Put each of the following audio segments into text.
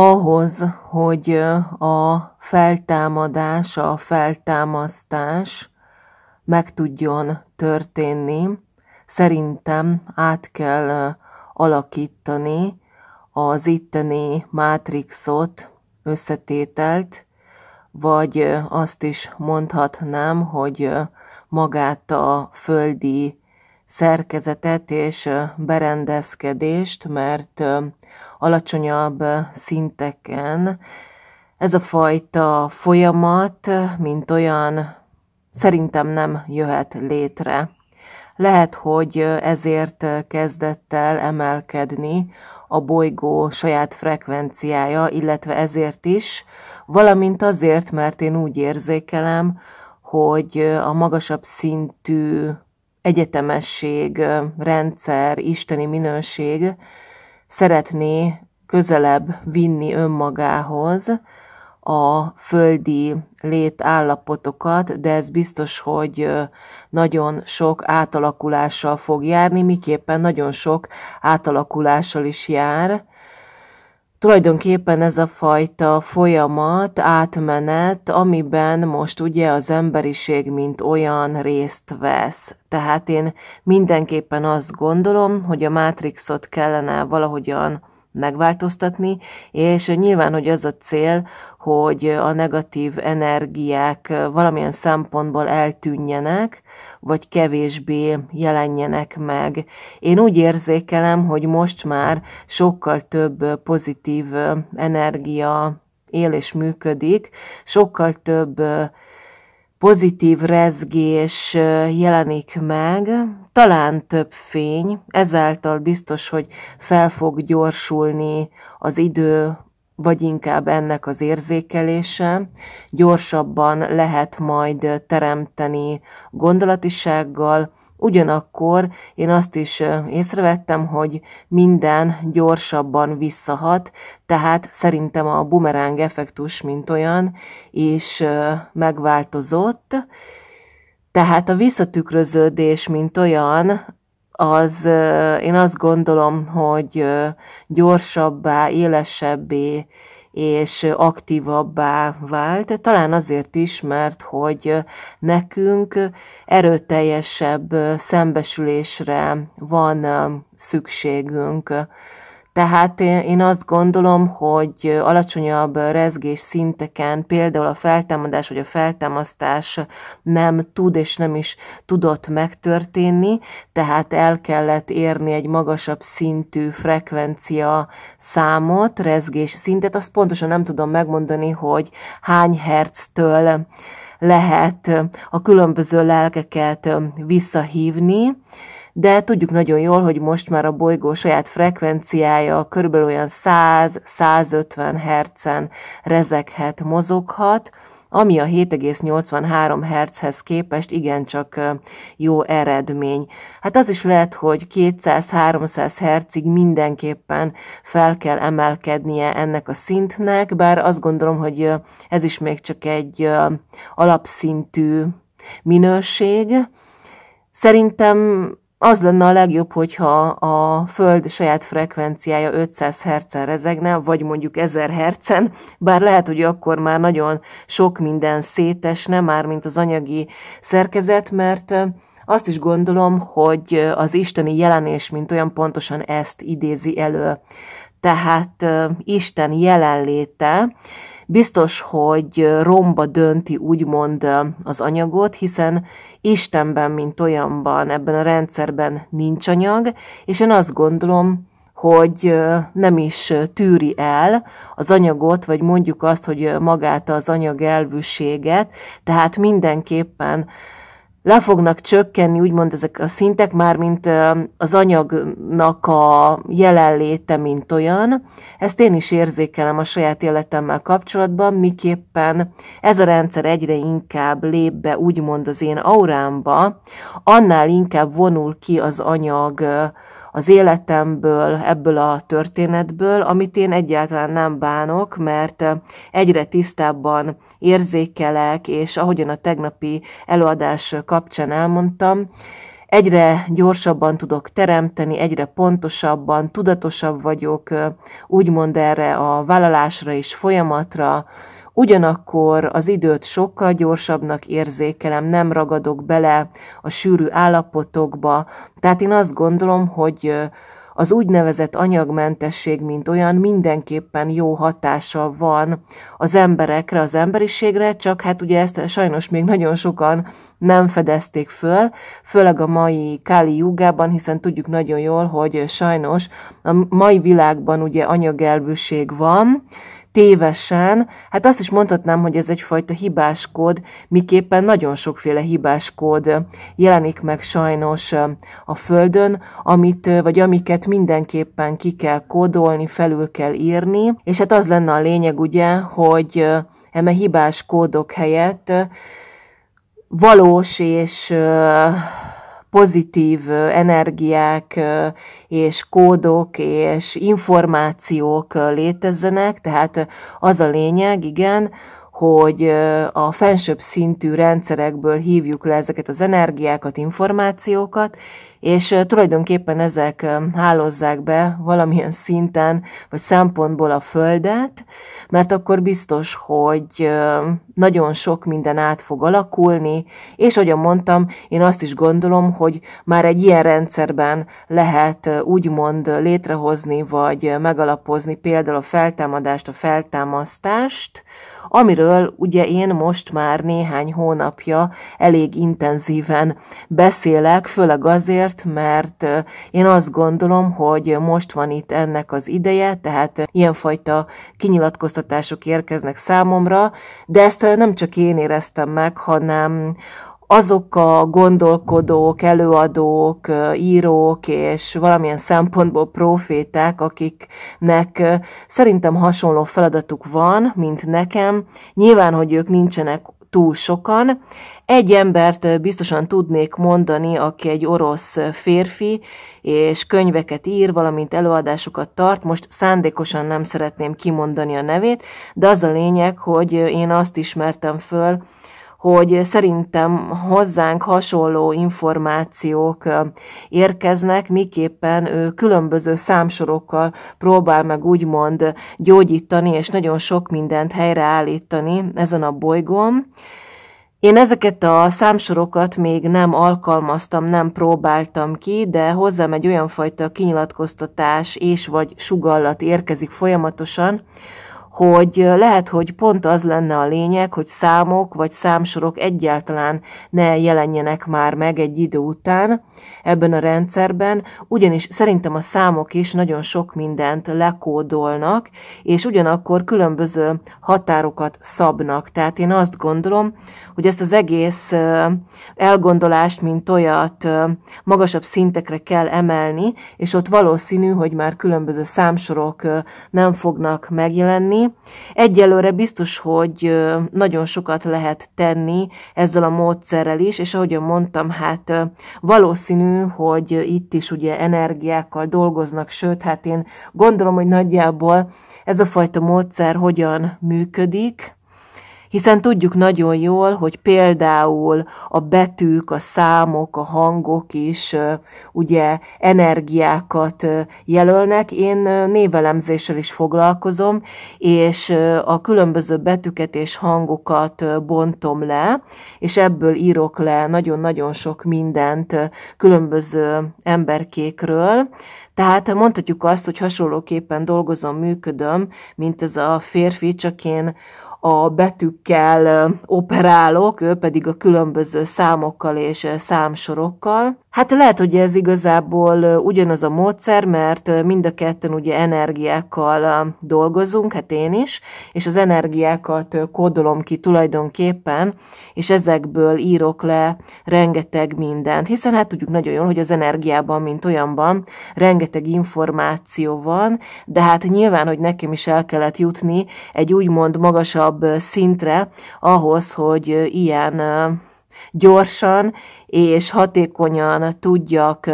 ahhoz, hogy a feltámadás, a feltámasztás meg tudjon történni, szerintem át kell alakítani az itteni mátrixot, összetételt, vagy azt is mondhatnám, hogy magát a földi szerkezetet és berendezkedést, mert alacsonyabb eh, szinteken ez a fajta folyamat, eh, mint olyan, szerintem nem jöhet létre. Lehet, hogy eh, ezért kezdett el emelkedni a bolygó saját frekvenciája, illetve ezért is, valamint azért, mert én úgy érzékelem, hogy a magasabb szintű egyetemesség, rendszer, isteni minőség, szeretné közelebb vinni önmagához a földi létállapotokat, de ez biztos, hogy nagyon sok átalakulással fog járni, miképpen nagyon sok átalakulással is jár, tulajdonképpen ez a fajta folyamat, átmenet, amiben most ugye az emberiség mint olyan részt vesz. Tehát én mindenképpen azt gondolom, hogy a mátrixot kellene valahogyan megváltoztatni, és nyilván, hogy az a cél, hogy a negatív energiák valamilyen szempontból eltűnjenek, vagy kevésbé jelenjenek meg. Én úgy érzékelem, hogy most már sokkal több pozitív energia él és működik, sokkal több pozitív rezgés jelenik meg, talán több fény, ezáltal biztos, hogy fel fog gyorsulni az idő vagy inkább ennek az érzékelése, gyorsabban lehet majd teremteni gondolatisággal, ugyanakkor én azt is észrevettem, hogy minden gyorsabban visszahat, tehát szerintem a bumeráng effektus, mint olyan, és megváltozott, tehát a visszatükröződés, mint olyan, az én azt gondolom, hogy gyorsabbá, élesebbé és aktívabbá vált, talán azért is, mert hogy nekünk erőteljesebb szembesülésre van szükségünk tehát én azt gondolom, hogy alacsonyabb rezgés szinteken például a feltámadás vagy a feltámasztás nem tud és nem is tudott megtörténni, tehát el kellett érni egy magasabb szintű frekvencia számot, rezgés szintet. Azt pontosan nem tudom megmondani, hogy hány herctől lehet a különböző lelkeket visszahívni, de tudjuk nagyon jól, hogy most már a bolygó saját frekvenciája körülbelül olyan 100-150 hercen rezeghet, mozoghat, ami a 7,83 Hz-hez képest igencsak jó eredmény. Hát az is lehet, hogy 200-300 Hz-ig mindenképpen fel kell emelkednie ennek a szintnek, bár azt gondolom, hogy ez is még csak egy alapszintű minőség. Szerintem az lenne a legjobb, hogyha a Föld saját frekvenciája 500 hz rezegne, vagy mondjuk 1000 hz bár lehet, hogy akkor már nagyon sok minden szétesne, már mint az anyagi szerkezet, mert azt is gondolom, hogy az isteni jelenés, mint olyan pontosan ezt idézi elő. Tehát Isten jelenléte, biztos, hogy romba dönti úgymond az anyagot, hiszen Istenben, mint olyanban, ebben a rendszerben nincs anyag, és én azt gondolom, hogy nem is tűri el az anyagot, vagy mondjuk azt, hogy magát az anyag elvűséget, tehát mindenképpen le fognak csökkenni, úgymond ezek a szintek, mármint az anyagnak a jelenléte, mint olyan. Ezt én is érzékelem a saját életemmel kapcsolatban, miképpen ez a rendszer egyre inkább lép be, úgymond az én aurámba, annál inkább vonul ki az anyag az életemből, ebből a történetből, amit én egyáltalán nem bánok, mert eh, egyre tisztábban érzékelek, és ahogyan a tegnapi előadás kapcsán elmondtam, egyre gyorsabban tudok teremteni, egyre pontosabban, tudatosabb vagyok, eh, úgymond erre a vállalásra és folyamatra, Ugyanakkor az időt sokkal gyorsabbnak érzékelem, nem ragadok bele a sűrű állapotokba. Tehát én azt gondolom, hogy az úgynevezett anyagmentesség, mint olyan, mindenképpen jó hatása van az emberekre, az emberiségre, csak hát ugye ezt sajnos még nagyon sokan nem fedezték föl, főleg a mai Káli Júgában, hiszen tudjuk nagyon jól, hogy sajnos a mai világban ugye anyagelvűség van, tévesen, hát azt is mondhatnám, hogy ez egyfajta hibás kód, miképpen nagyon sokféle hibás kód jelenik meg sajnos a Földön, amit, vagy amiket mindenképpen ki kell kódolni, felül kell írni, és hát az lenne a lényeg ugye, hogy eme hibás kódok helyett valós és pozitív energiák és kódok és információk létezzenek, tehát az a lényeg, igen, hogy a fensőbb szintű rendszerekből hívjuk le ezeket az energiákat, információkat, és tulajdonképpen ezek hálozzák be valamilyen szinten vagy szempontból a Földet, mert akkor biztos, hogy nagyon sok minden át fog alakulni, és ahogyan mondtam, én azt is gondolom, hogy már egy ilyen rendszerben lehet úgymond létrehozni vagy megalapozni például a feltámadást, a feltámasztást, amiről ugye én most már néhány hónapja elég intenzíven beszélek, főleg azért, mert én azt gondolom, hogy most van itt ennek az ideje, tehát ilyenfajta kinyilatkoztatások érkeznek számomra, de ezt nem csak én éreztem meg, hanem azok a gondolkodók, előadók, írók és valamilyen szempontból proféták, akiknek szerintem hasonló feladatuk van, mint nekem. Nyilván, hogy ők nincsenek túl sokan. Egy embert biztosan tudnék mondani, aki egy orosz férfi, és könyveket ír, valamint előadásokat tart. Most szándékosan nem szeretném kimondani a nevét, de az a lényeg, hogy én azt ismertem föl, hogy szerintem hozzánk hasonló információk érkeznek, miképpen ő különböző számsorokkal próbál meg úgymond gyógyítani, és nagyon sok mindent helyreállítani ezen a bolygón. Én ezeket a számsorokat még nem alkalmaztam, nem próbáltam ki, de hozzám egy olyan fajta kinyilatkoztatás és vagy sugallat érkezik folyamatosan, hogy lehet, hogy pont az lenne a lényeg, hogy számok vagy számsorok egyáltalán ne jelenjenek már meg egy idő után ebben a rendszerben, ugyanis szerintem a számok is nagyon sok mindent lekódolnak, és ugyanakkor különböző határokat szabnak. Tehát én azt gondolom, hogy ezt az egész elgondolást, mint olyat magasabb szintekre kell emelni, és ott valószínű, hogy már különböző számsorok nem fognak megjelenni, Egyelőre biztos, hogy nagyon sokat lehet tenni ezzel a módszerrel is, és ahogy mondtam, hát valószínű, hogy itt is ugye energiákkal dolgoznak, sőt, hát én gondolom, hogy nagyjából ez a fajta módszer hogyan működik, hiszen tudjuk nagyon jól, hogy például a betűk, a számok, a hangok is ugye energiákat jelölnek. Én névelemzéssel is foglalkozom, és a különböző betűket és hangokat bontom le, és ebből írok le nagyon-nagyon sok mindent különböző emberkékről. Tehát mondhatjuk azt, hogy hasonlóképpen dolgozom, működöm, mint ez a férfi, csak én a betűkkel operálok, ő pedig a különböző számokkal és számsorokkal. Hát lehet, hogy ez igazából ugyanaz a módszer, mert mind a ketten ugye energiákkal dolgozunk, hát én is, és az energiákat kódolom ki tulajdonképpen, és ezekből írok le rengeteg mindent, hiszen hát tudjuk nagyon jól, hogy az energiában, mint olyanban rengeteg információ van, de hát nyilván, hogy nekem is el kellett jutni egy úgymond magasabb magasabb szintre ahhoz, hogy ilyen gyorsan és hatékonyan tudjak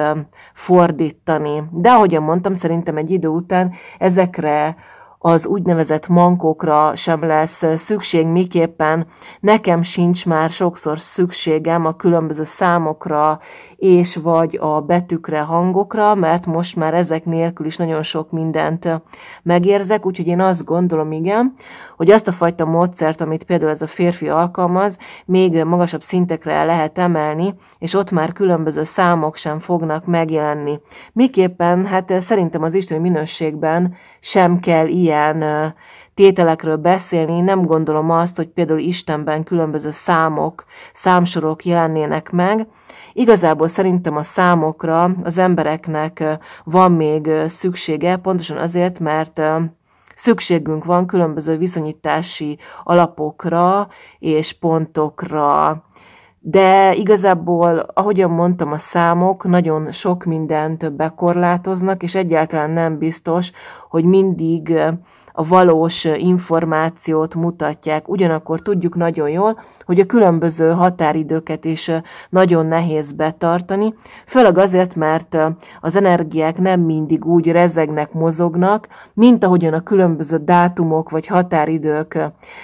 fordítani. De ahogyan mondtam, szerintem egy idő után ezekre az úgynevezett mankokra sem lesz szükség, miképpen nekem sincs már sokszor szükségem a különböző számokra és vagy a betűkre, hangokra, mert most már ezek nélkül is nagyon sok mindent megérzek, úgyhogy én azt gondolom, igen, hogy azt a fajta módszert, amit például ez a férfi alkalmaz, még magasabb szintekre lehet emelni, és ott már különböző számok sem fognak megjelenni. Miképpen, hát eh, szerintem az isteni minőségben sem kell ilyen eh, tételekről beszélni, nem gondolom azt, hogy például Istenben különböző számok, számsorok jelennének meg. Igazából szerintem a számokra az embereknek eh, van még szüksége, pontosan azért, mert szükségünk van különböző viszonyítási alapokra és pontokra. De igazából, ahogyan mondtam, a számok nagyon sok mindent bekorlátoznak, és egyáltalán nem biztos, hogy mindig a valós információt mutatják. Ugyanakkor tudjuk nagyon jól, hogy a különböző határidőket is nagyon nehéz betartani, főleg azért, mert az energiák nem mindig úgy rezegnek, mozognak, mint ahogyan a különböző dátumok vagy határidők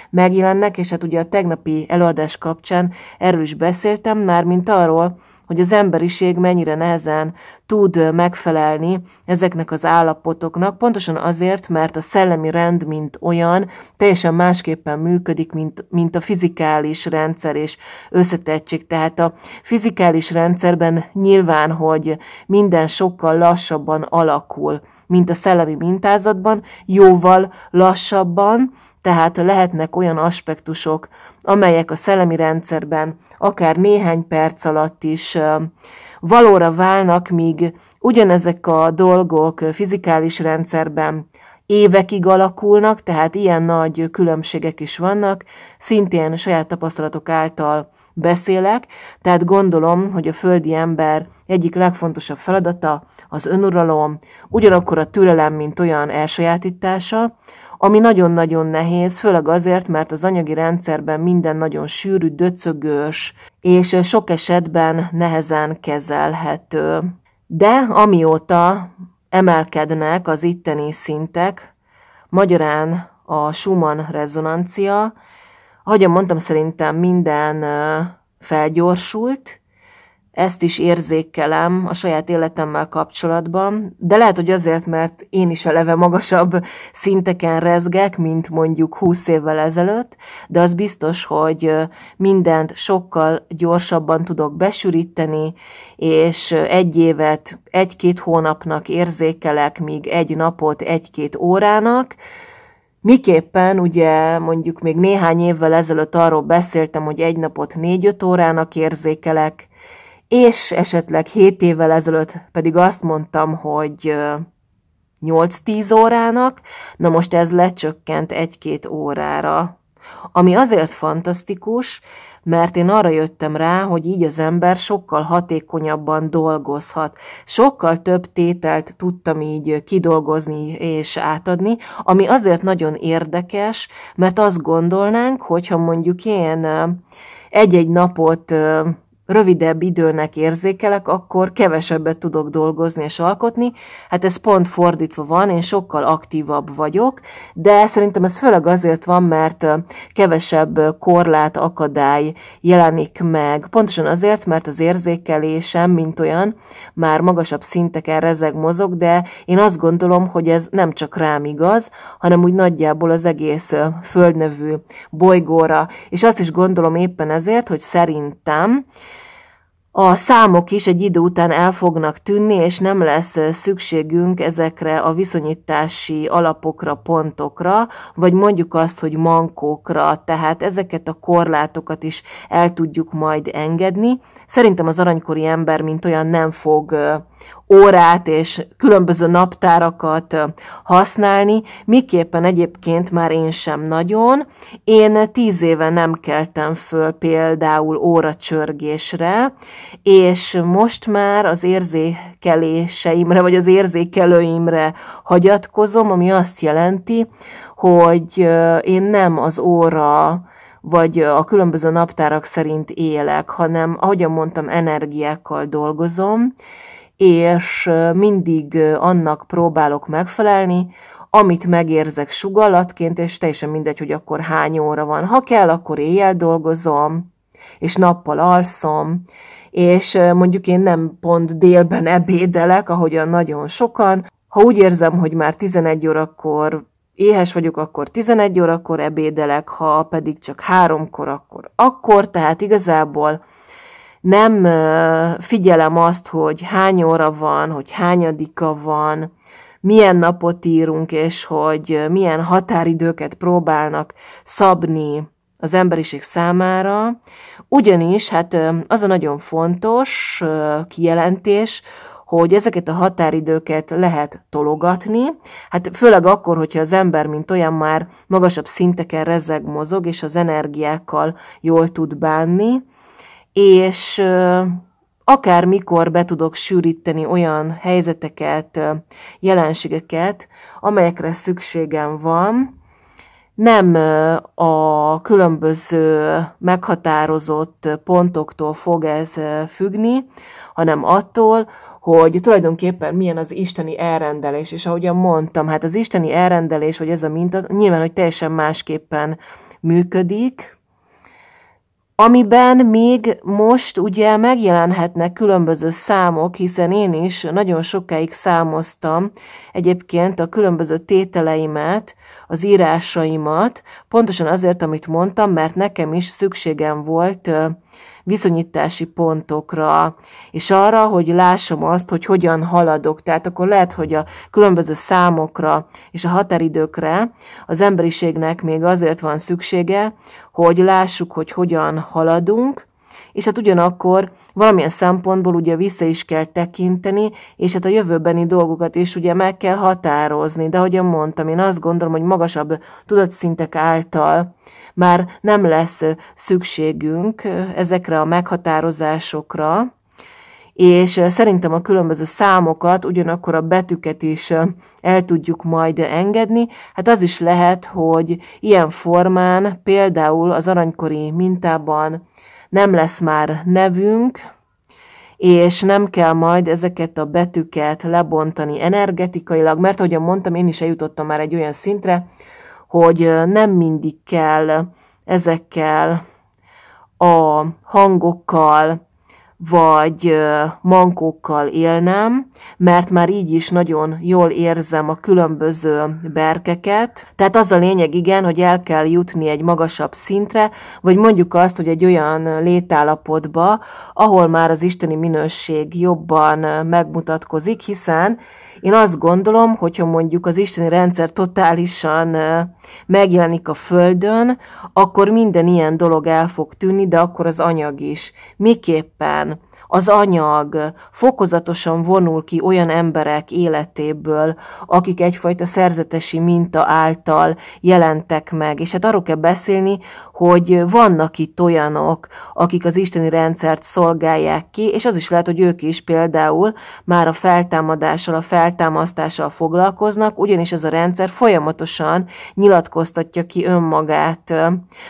megjelennek, és hát ugye a tegnapi előadás kapcsán erről is beszéltem, már mint arról, hogy az emberiség mennyire nehezen tud megfelelni ezeknek az állapotoknak, pontosan azért, mert a szellemi rend, mint olyan, teljesen másképpen működik, mint, mint a fizikális rendszer és összetettség. Tehát a fizikális rendszerben nyilván, hogy minden sokkal lassabban alakul, mint a szellemi mintázatban, jóval lassabban, tehát lehetnek olyan aspektusok, amelyek a szellemi rendszerben akár néhány perc alatt is valóra válnak, míg ugyanezek a dolgok fizikális rendszerben évekig alakulnak, tehát ilyen nagy különbségek is vannak, szintén saját tapasztalatok által beszélek, tehát gondolom, hogy a földi ember egyik legfontosabb feladata az önuralom, ugyanakkor a türelem, mint olyan elsajátítása, ami nagyon-nagyon nehéz, főleg azért, mert az anyagi rendszerben minden nagyon sűrű, döcögős, és sok esetben nehezen kezelhető. De amióta emelkednek az itteni szintek, magyarán a Schumann rezonancia, ahogy mondtam, szerintem minden felgyorsult, ezt is érzékelem a saját életemmel kapcsolatban, de lehet, hogy azért, mert én is eleve magasabb szinteken rezgek, mint mondjuk 20 évvel ezelőtt, de az biztos, hogy mindent sokkal gyorsabban tudok besűríteni, és egy évet egy-két hónapnak érzékelek, míg egy napot egy-két órának, Miképpen ugye mondjuk még néhány évvel ezelőtt arról beszéltem, hogy egy napot négy-öt órának érzékelek, és esetleg 7 évvel ezelőtt pedig azt mondtam, hogy 8-10 órának, na most ez lecsökkent 1-2 órára. Ami azért fantasztikus, mert én arra jöttem rá, hogy így az ember sokkal hatékonyabban dolgozhat. Sokkal több tételt tudtam így kidolgozni és átadni, ami azért nagyon érdekes, mert azt gondolnánk, hogyha mondjuk én egy-egy napot rövidebb időnek érzékelek, akkor kevesebbet tudok dolgozni és alkotni. Hát ez pont fordítva van, én sokkal aktívabb vagyok, de szerintem ez főleg azért van, mert kevesebb korlát, akadály jelenik meg. Pontosan azért, mert az érzékelésem, mint olyan, már magasabb szinteken rezeg mozog, de én azt gondolom, hogy ez nem csak rám igaz, hanem úgy nagyjából az egész földnevű bolygóra. És azt is gondolom éppen ezért, hogy szerintem a számok is egy idő után el fognak tűnni, és nem lesz szükségünk ezekre a viszonyítási alapokra, pontokra, vagy mondjuk azt, hogy mankókra, tehát ezeket a korlátokat is el tudjuk majd engedni. Szerintem az aranykori ember, mint olyan nem fog órát és különböző naptárakat használni, miképpen egyébként már én sem nagyon. Én tíz éve nem keltem föl például óracsörgésre, és most már az érzékeléseimre, vagy az érzékelőimre hagyatkozom, ami azt jelenti, hogy én nem az óra vagy a különböző naptárak szerint élek, hanem, ahogyan mondtam, energiákkal dolgozom, és mindig annak próbálok megfelelni, amit megérzek sugallatként, és teljesen mindegy, hogy akkor hány óra van. Ha kell, akkor éjjel dolgozom, és nappal alszom, és mondjuk én nem pont délben ebédelek, ahogyan nagyon sokan. Ha úgy érzem, hogy már 11 órakor éhes vagyok, akkor 11 órakor ebédelek, ha pedig csak háromkor, akkor akkor, tehát igazából nem figyelem azt, hogy hány óra van, hogy hányadika van, milyen napot írunk, és hogy milyen határidőket próbálnak szabni az emberiség számára, ugyanis hát az a nagyon fontos kijelentés, hogy ezeket a határidőket lehet tologatni, hát főleg akkor, hogyha az ember, mint olyan már magasabb szinteken rezeg, mozog, és az energiákkal jól tud bánni, és akár mikor be tudok sűríteni olyan helyzeteket, jelenségeket, amelyekre szükségem van, nem a különböző meghatározott pontoktól fog ez függni, hanem attól, hogy tulajdonképpen milyen az isteni elrendelés, és ahogyan mondtam, hát az isteni elrendelés, vagy ez a minta, nyilván, hogy teljesen másképpen működik, amiben még most ugye megjelenhetnek különböző számok, hiszen én is nagyon sokáig számoztam egyébként a különböző tételeimet, az írásaimat, pontosan azért, amit mondtam, mert nekem is szükségem volt viszonyítási pontokra, és arra, hogy lássam azt, hogy hogyan haladok. Tehát akkor lehet, hogy a különböző számokra és a határidőkre az emberiségnek még azért van szüksége, hogy lássuk, hogy hogyan haladunk, és hát ugyanakkor valamilyen szempontból ugye vissza is kell tekinteni, és hát a jövőbeni dolgokat is ugye meg kell határozni, de ahogyan mondtam, én azt gondolom, hogy magasabb tudatszintek által már nem lesz szükségünk ezekre a meghatározásokra, és szerintem a különböző számokat, ugyanakkor a betűket is el tudjuk majd engedni. Hát az is lehet, hogy ilyen formán például az aranykori mintában nem lesz már nevünk, és nem kell majd ezeket a betűket lebontani energetikailag, mert ahogyan mondtam, én is eljutottam már egy olyan szintre, hogy nem mindig kell ezekkel a hangokkal, vagy mankókkal élnem, mert már így is nagyon jól érzem a különböző berkeket. Tehát az a lényeg, igen, hogy el kell jutni egy magasabb szintre, vagy mondjuk azt, hogy egy olyan létállapotba, ahol már az isteni minőség jobban megmutatkozik, hiszen én azt gondolom, hogyha mondjuk az isteni rendszer totálisan megjelenik a Földön, akkor minden ilyen dolog el fog tűnni, de akkor az anyag is. Miképpen? az anyag fokozatosan vonul ki olyan emberek életéből, akik egyfajta szerzetesi minta által jelentek meg. És hát arról kell beszélni, hogy vannak itt olyanok, akik az isteni rendszert szolgálják ki, és az is lehet, hogy ők is például már a feltámadással, a feltámasztással foglalkoznak, ugyanis ez a rendszer folyamatosan nyilatkoztatja ki önmagát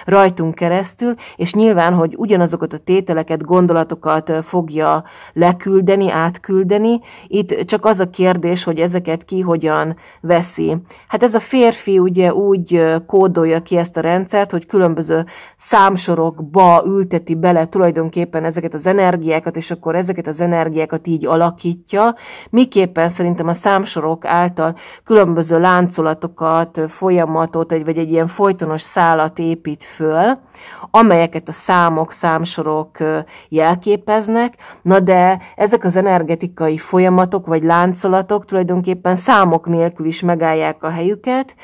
rajtunk keresztül, és nyilván, hogy ugyanazokat a tételeket, gondolatokat fogja leküldeni, átküldeni. Itt csak az a kérdés, hogy ezeket ki hogyan veszi. Hát ez a férfi ugye úgy kódolja ki ezt a rendszert, hogy különböző számsorokba ülteti bele tulajdonképpen ezeket az energiákat, és akkor ezeket az energiákat így alakítja, miképpen szerintem a számsorok által különböző láncolatokat, folyamatot, egy, vagy egy ilyen folytonos szálat épít föl, amelyeket a számok, számsorok jelképeznek, na de ezek az energetikai folyamatok vagy láncolatok tulajdonképpen számok nélkül is megállják a helyüket,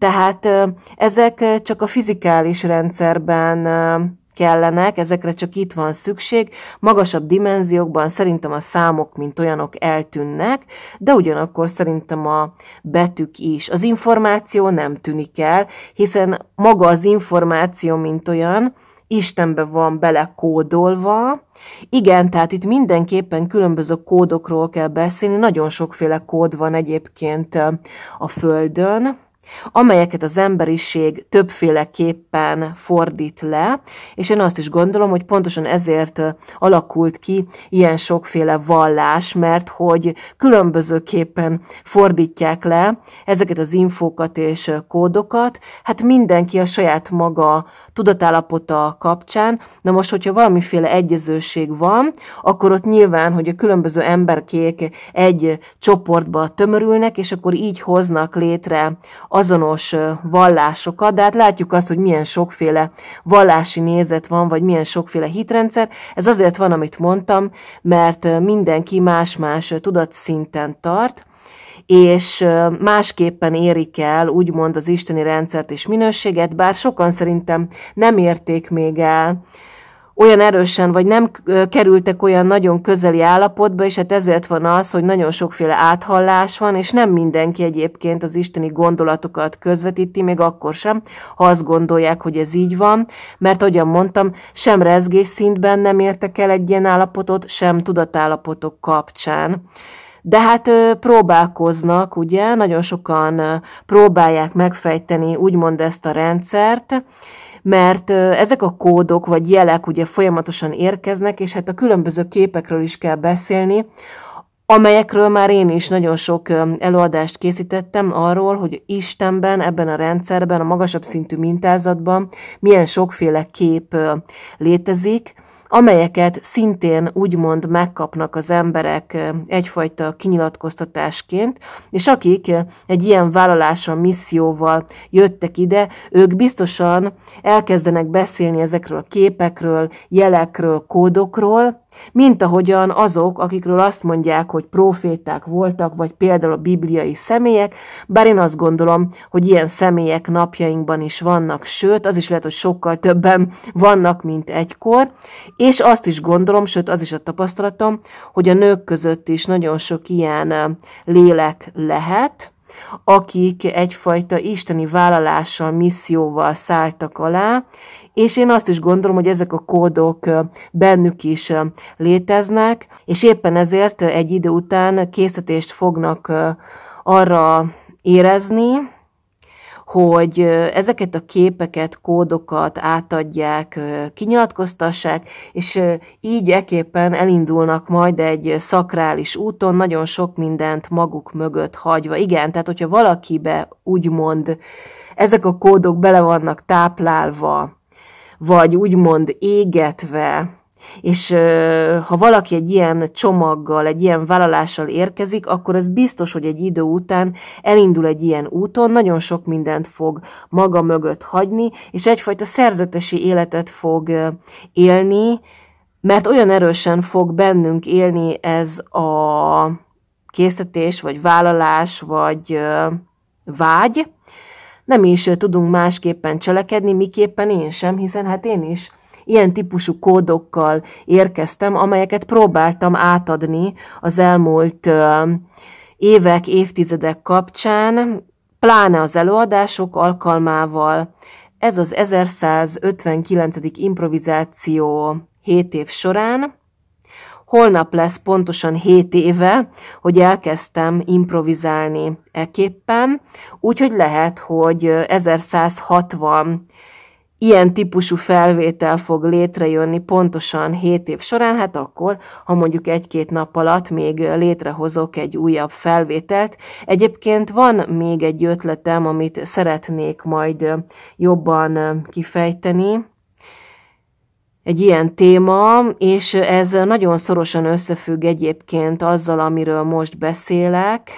tehát ezek csak a fizikális rendszerben kellenek, ezekre csak itt van szükség. Magasabb dimenziókban szerintem a számok, mint olyanok eltűnnek, de ugyanakkor szerintem a betűk is. Az információ nem tűnik el, hiszen maga az információ, mint olyan, Istenbe van belekódolva. Igen, tehát itt mindenképpen különböző kódokról kell beszélni, nagyon sokféle kód van egyébként a Földön, amelyeket az emberiség többféleképpen fordít le, és én azt is gondolom, hogy pontosan ezért alakult ki ilyen sokféle vallás, mert hogy különbözőképpen fordítják le ezeket az infókat és kódokat, hát mindenki a saját maga tudatállapota kapcsán. Na most, hogyha valamiféle egyezőség van, akkor ott nyilván, hogy a különböző emberkék egy csoportba tömörülnek, és akkor így hoznak létre a azonos vallásokat, de hát látjuk azt, hogy milyen sokféle vallási nézet van, vagy milyen sokféle hitrendszer. Ez azért van, amit mondtam, mert mindenki más-más tudatszinten tart, és másképpen érik el úgymond az isteni rendszert és minőséget, bár sokan szerintem nem érték még el olyan erősen, vagy nem kerültek olyan nagyon közeli állapotba, és hát ezért van az, hogy nagyon sokféle áthallás van, és nem mindenki egyébként az isteni gondolatokat közvetíti, még akkor sem, ha azt gondolják, hogy ez így van, mert ahogyan mondtam, sem rezgés szintben nem értek el egy ilyen állapotot, sem tudatállapotok kapcsán. De hát próbálkoznak, ugye, nagyon sokan próbálják megfejteni úgymond ezt a rendszert, mert ezek a kódok vagy jelek ugye folyamatosan érkeznek, és hát a különböző képekről is kell beszélni, amelyekről már én is nagyon sok előadást készítettem arról, hogy Istenben, ebben a rendszerben, a magasabb szintű mintázatban milyen sokféle kép létezik, amelyeket szintén úgymond megkapnak az emberek egyfajta kinyilatkoztatásként, és akik egy ilyen vállalással, misszióval jöttek ide, ők biztosan elkezdenek beszélni ezekről a képekről, jelekről, kódokról, mint ahogyan azok, akikről azt mondják, hogy proféták voltak, vagy például a bibliai személyek, bár én azt gondolom, hogy ilyen személyek napjainkban is vannak, sőt, az is lehet, hogy sokkal többen vannak, mint egykor, és azt is gondolom, sőt, az is a tapasztalatom, hogy a nők között is nagyon sok ilyen lélek lehet, akik egyfajta isteni vállalással, misszióval szálltak alá, és én azt is gondolom, hogy ezek a kódok bennük is léteznek, és éppen ezért egy idő után készítést fognak arra érezni, hogy ezeket a képeket, kódokat átadják, kinyilatkoztassák, és így eképpen elindulnak majd egy szakrális úton, nagyon sok mindent maguk mögött hagyva. Igen, tehát hogyha valakibe úgymond ezek a kódok bele vannak táplálva, vagy úgymond égetve, és ha valaki egy ilyen csomaggal, egy ilyen vállalással érkezik, akkor az biztos, hogy egy idő után elindul egy ilyen úton, nagyon sok mindent fog maga mögött hagyni, és egyfajta szerzetesi életet fog élni, mert olyan erősen fog bennünk élni ez a készítés, vagy vállalás, vagy vágy, nem is tudunk másképpen cselekedni, miképpen én sem, hiszen hát én is ilyen típusú kódokkal érkeztem, amelyeket próbáltam átadni az elmúlt évek, évtizedek kapcsán, pláne az előadások alkalmával. Ez az 1159. improvizáció 7 év során, Holnap lesz pontosan 7 éve, hogy elkezdtem improvizálni eképpen, úgyhogy lehet, hogy 1160 ilyen típusú felvétel fog létrejönni pontosan 7 év során, hát akkor, ha mondjuk egy-két nap alatt még létrehozok egy újabb felvételt. Egyébként van még egy ötletem, amit szeretnék majd jobban kifejteni, egy ilyen téma, és ez nagyon szorosan összefügg egyébként azzal, amiről most beszélek,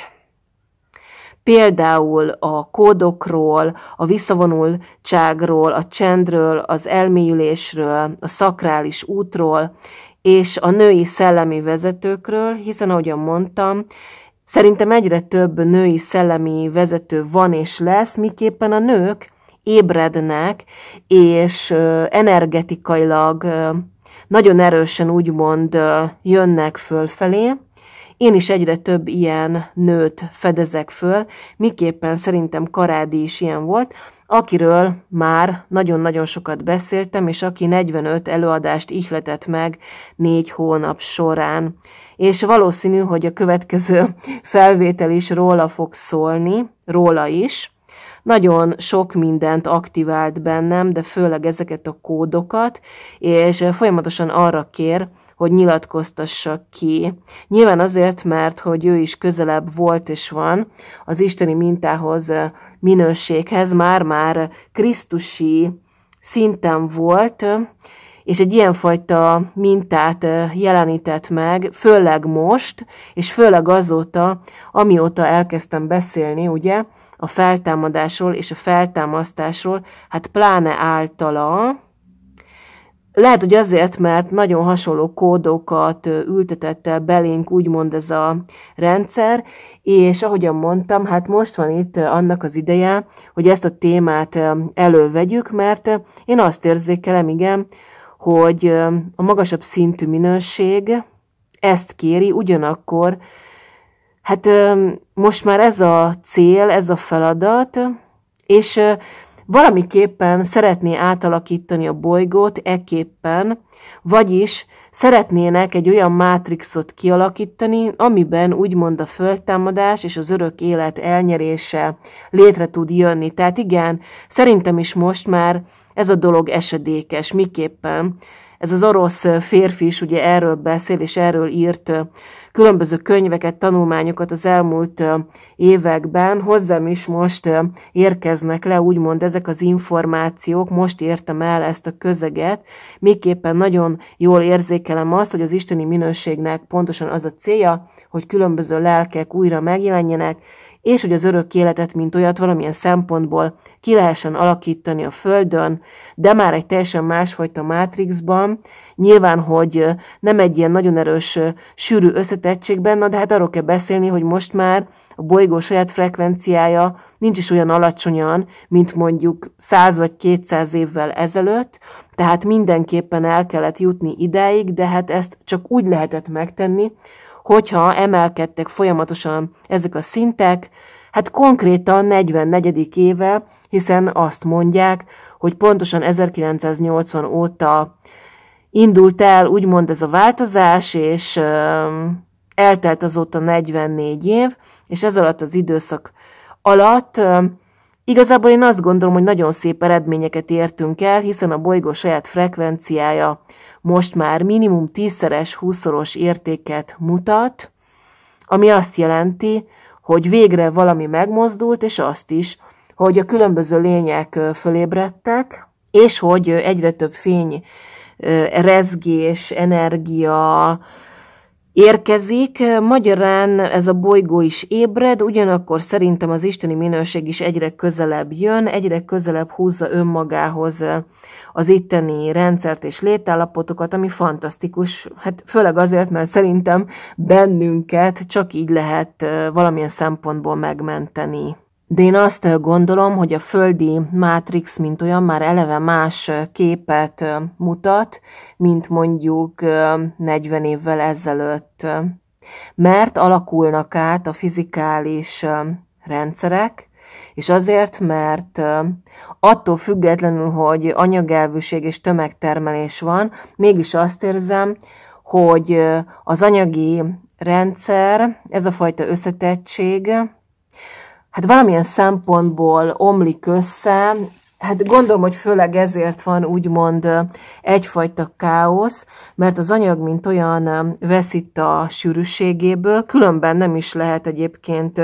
például a kódokról, a visszavonultságról, a csendről, az elmélyülésről, a szakrális útról, és a női szellemi vezetőkről, hiszen ahogyan mondtam, szerintem egyre több női szellemi vezető van és lesz, miképpen a nők ébrednek, és energetikailag nagyon erősen úgymond jönnek fölfelé. Én is egyre több ilyen nőt fedezek föl, miképpen szerintem Karádi is ilyen volt, akiről már nagyon-nagyon sokat beszéltem, és aki 45 előadást ihletett meg négy hónap során. És valószínű, hogy a következő felvétel is róla fog szólni, róla is, nagyon sok mindent aktivált bennem, de főleg ezeket a kódokat, és folyamatosan arra kér, hogy nyilatkoztassak ki. Nyilván azért, mert hogy ő is közelebb volt és van az isteni mintához, minőséghez, már-már krisztusi szinten volt, és egy ilyenfajta mintát jelenített meg, főleg most, és főleg azóta, amióta elkezdtem beszélni, ugye, a feltámadásról és a feltámasztásról, hát pláne általa, lehet, hogy azért, mert nagyon hasonló kódokat ültetett el belénk, úgymond ez a rendszer, és ahogyan mondtam, hát most van itt annak az ideje, hogy ezt a témát elővegyük, mert én azt érzékelem, igen, hogy a magasabb szintű minőség ezt kéri, ugyanakkor Hát most már ez a cél, ez a feladat, és valamiképpen szeretné átalakítani a bolygót eképpen, vagyis szeretnének egy olyan mátrixot kialakítani, amiben úgymond a föltámadás és az örök élet elnyerése létre tud jönni. Tehát igen, szerintem is most már ez a dolog esedékes, miképpen. Ez az orosz férfi is ugye erről beszél, és erről írt különböző könyveket, tanulmányokat az elmúlt években. Hozzám is most érkeznek le, úgymond ezek az információk, most értem el ezt a közeget, miképpen nagyon jól érzékelem azt, hogy az isteni minőségnek pontosan az a célja, hogy különböző lelkek újra megjelenjenek, és hogy az örök életet, mint olyat valamilyen szempontból ki lehessen alakítani a Földön, de már egy teljesen másfajta mátrixban, Nyilván, hogy nem egy ilyen nagyon erős, sűrű összetettségben, na de hát arról kell beszélni, hogy most már a bolygó saját frekvenciája nincs is olyan alacsonyan, mint mondjuk 100 vagy 200 évvel ezelőtt, tehát mindenképpen el kellett jutni ideig, de hát ezt csak úgy lehetett megtenni, hogyha emelkedtek folyamatosan ezek a szintek, hát konkrétan 44. éve, hiszen azt mondják, hogy pontosan 1980 óta indult el úgymond ez a változás, és eltelt azóta 44 év, és ez alatt az időszak alatt igazából én azt gondolom, hogy nagyon szép eredményeket értünk el, hiszen a bolygó saját frekvenciája most már minimum 10-szeres, 20 értéket mutat, ami azt jelenti, hogy végre valami megmozdult, és azt is, hogy a különböző lények fölébredtek, és hogy egyre több fény rezgés, energia érkezik. Magyarán ez a bolygó is ébred, ugyanakkor szerintem az isteni minőség is egyre közelebb jön, egyre közelebb húzza önmagához az itteni rendszert és létállapotokat, ami fantasztikus, hát főleg azért, mert szerintem bennünket csak így lehet valamilyen szempontból megmenteni de én azt gondolom, hogy a földi Matrix, mint olyan, már eleve más képet mutat, mint mondjuk 40 évvel ezelőtt. Mert alakulnak át a fizikális rendszerek, és azért, mert attól függetlenül, hogy anyagelvűség és tömegtermelés van, mégis azt érzem, hogy az anyagi rendszer, ez a fajta összetettség, hát valamilyen szempontból omlik össze, hát gondolom, hogy főleg ezért van úgymond egyfajta káosz, mert az anyag, mint olyan veszít a sűrűségéből, különben nem is lehet egyébként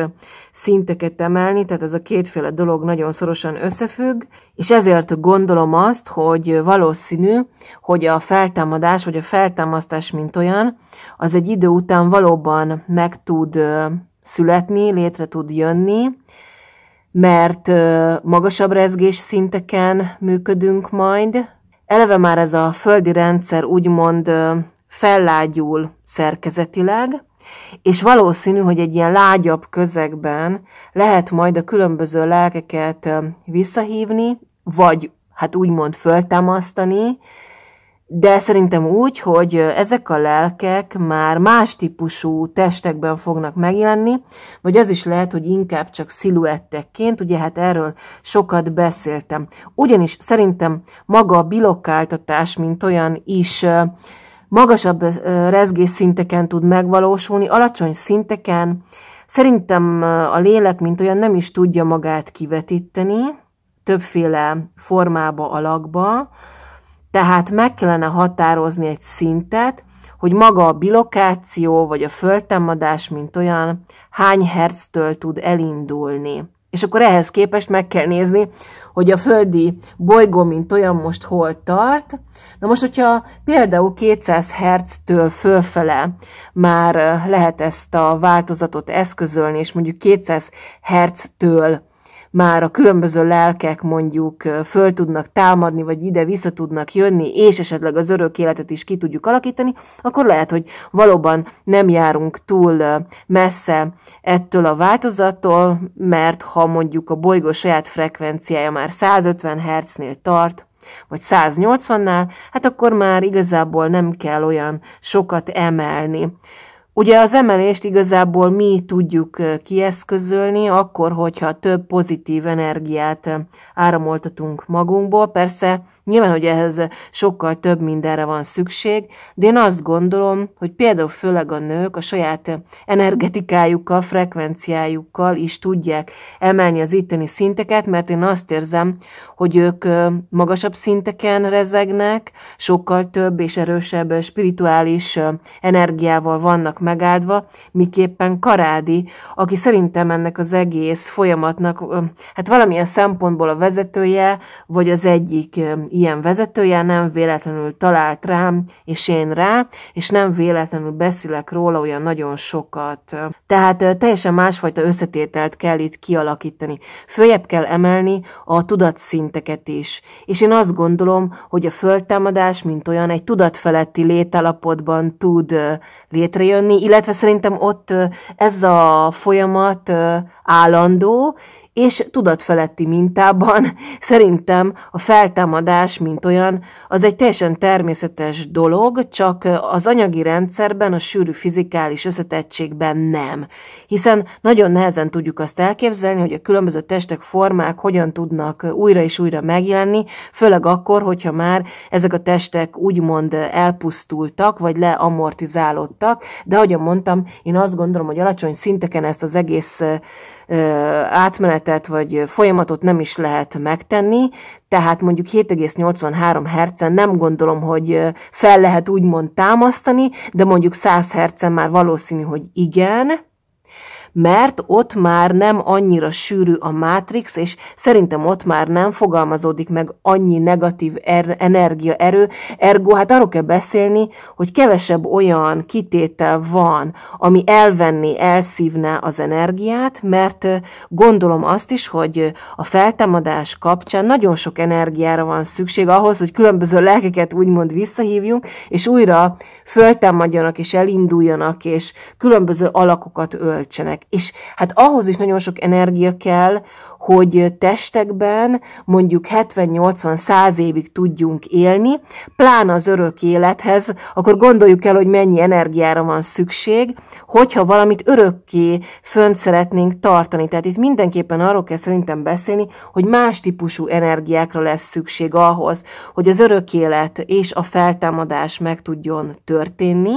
szinteket emelni, tehát ez a kétféle dolog nagyon szorosan összefügg, és ezért gondolom azt, hogy valószínű, hogy a feltámadás, vagy a feltámasztás, mint olyan, az egy idő után valóban meg tud születni, létre tud jönni, mert magasabb rezgés szinteken működünk majd. Eleve már ez a földi rendszer úgymond fellágyul szerkezetileg, és valószínű, hogy egy ilyen lágyabb közegben lehet majd a különböző lelkeket visszahívni, vagy hát úgymond föltámasztani, de szerintem úgy, hogy ezek a lelkek már más típusú testekben fognak megjelenni, vagy az is lehet, hogy inkább csak sziluettekként, ugye hát erről sokat beszéltem. Ugyanis szerintem maga a bilokáltatás, mint olyan is magasabb rezgésszinteken tud megvalósulni, alacsony szinteken szerintem a lélek, mint olyan nem is tudja magát kivetíteni, többféle formába, alakba, tehát meg kellene határozni egy szintet, hogy maga a bilokáció vagy a föltámadás, mint olyan, hány herctől tud elindulni. És akkor ehhez képest meg kell nézni, hogy a földi bolygó, mint olyan, most hol tart. Na most, hogyha például 200 herctől fölfele már lehet ezt a változatot eszközölni, és mondjuk 200 herctől től már a különböző lelkek mondjuk föl tudnak támadni, vagy ide vissza tudnak jönni, és esetleg az örök életet is ki tudjuk alakítani, akkor lehet, hogy valóban nem járunk túl messze ettől a változattól, mert ha mondjuk a bolygó saját frekvenciája már 150 Hz-nél tart, vagy 180-nál, hát akkor már igazából nem kell olyan sokat emelni Ugye az emelést igazából mi tudjuk kieszközölni, akkor, hogyha több pozitív energiát áramoltatunk magunkból. Persze Nyilván, hogy ehhez sokkal több mindenre van szükség, de én azt gondolom, hogy például főleg a nők a saját energetikájukkal, frekvenciájukkal is tudják emelni az itteni szinteket, mert én azt érzem, hogy ők magasabb szinteken rezegnek, sokkal több és erősebb spirituális energiával vannak megáldva, miképpen Karádi, aki szerintem ennek az egész folyamatnak, hát valamilyen szempontból a vezetője, vagy az egyik ilyen vezetője nem véletlenül talált rám, és én rá, és nem véletlenül beszélek róla olyan nagyon sokat. Tehát teljesen másfajta összetételt kell itt kialakítani. Följebb kell emelni a tudatszinteket is. És én azt gondolom, hogy a föltámadás, mint olyan, egy tudatfeletti létállapotban tud létrejönni, illetve szerintem ott ez a folyamat állandó, és tudatfeletti mintában szerintem a feltámadás, mint olyan, az egy teljesen természetes dolog, csak az anyagi rendszerben, a sűrű fizikális összetettségben nem. Hiszen nagyon nehezen tudjuk azt elképzelni, hogy a különböző testek, formák hogyan tudnak újra és újra megjelenni, főleg akkor, hogyha már ezek a testek úgymond elpusztultak, vagy leamortizálódtak, de ahogy mondtam, én azt gondolom, hogy alacsony szinteken ezt az egész átmenet történetet vagy folyamatot nem is lehet megtenni, tehát mondjuk 7,83 hz nem gondolom, hogy fel lehet úgymond támasztani, de mondjuk 100 hz már valószínű, hogy igen, mert ott már nem annyira sűrű a mátrix, és szerintem ott már nem fogalmazódik meg annyi negatív er- energiaerő, ergo hát arról kell beszélni, hogy kevesebb olyan kitétel van, ami elvenni elszívne az energiát, mert gondolom azt is, hogy a feltámadás kapcsán nagyon sok energiára van szükség ahhoz, hogy különböző lelkeket úgymond visszahívjunk, és újra föltámadjanak és elinduljanak, és különböző alakokat öltsenek. És hát ahhoz is nagyon sok energia kell, hogy testekben mondjuk 70-80-100 évig tudjunk élni, plán az örök élethez, akkor gondoljuk el, hogy mennyi energiára van szükség, hogyha valamit örökké fönt szeretnénk tartani. Tehát itt mindenképpen arról kell szerintem beszélni, hogy más típusú energiákra lesz szükség ahhoz, hogy az örök élet és a feltámadás meg tudjon történni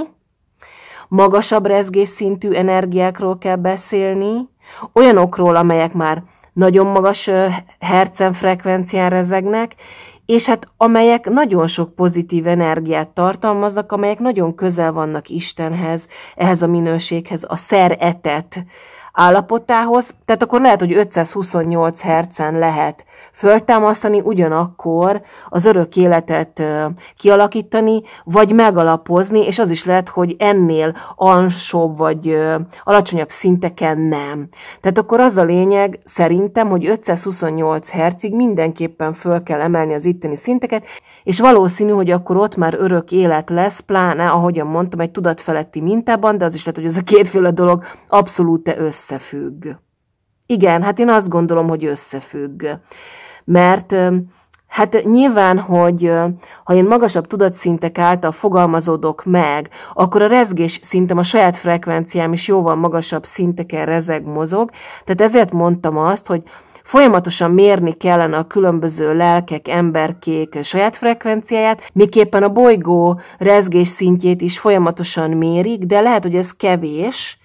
magasabb rezgésszintű energiákról kell beszélni, olyanokról, amelyek már nagyon magas hercen frekvencián rezegnek, és hát amelyek nagyon sok pozitív energiát tartalmaznak, amelyek nagyon közel vannak Istenhez, ehhez a minőséghez, a szeretet, állapotához, tehát akkor lehet, hogy 528 hercen lehet föltámasztani, ugyanakkor az örök életet kialakítani, vagy megalapozni, és az is lehet, hogy ennél alsóbb vagy alacsonyabb szinteken nem. Tehát akkor az a lényeg szerintem, hogy 528 hercig mindenképpen föl kell emelni az itteni szinteket, és valószínű, hogy akkor ott már örök élet lesz, pláne, ahogyan mondtam, egy tudatfeletti mintában, de az is lehet, hogy ez a kétféle dolog abszolút összefügg. Igen, hát én azt gondolom, hogy összefügg. Mert Hát nyilván, hogy ha én magasabb tudatszintek által fogalmazódok meg, akkor a rezgés szintem, a saját frekvenciám is jóval magasabb szinteken rezeg, mozog. Tehát ezért mondtam azt, hogy Folyamatosan mérni kellene a különböző lelkek, emberkék saját frekvenciáját, miképpen a bolygó rezgés szintjét is folyamatosan mérik, de lehet, hogy ez kevés,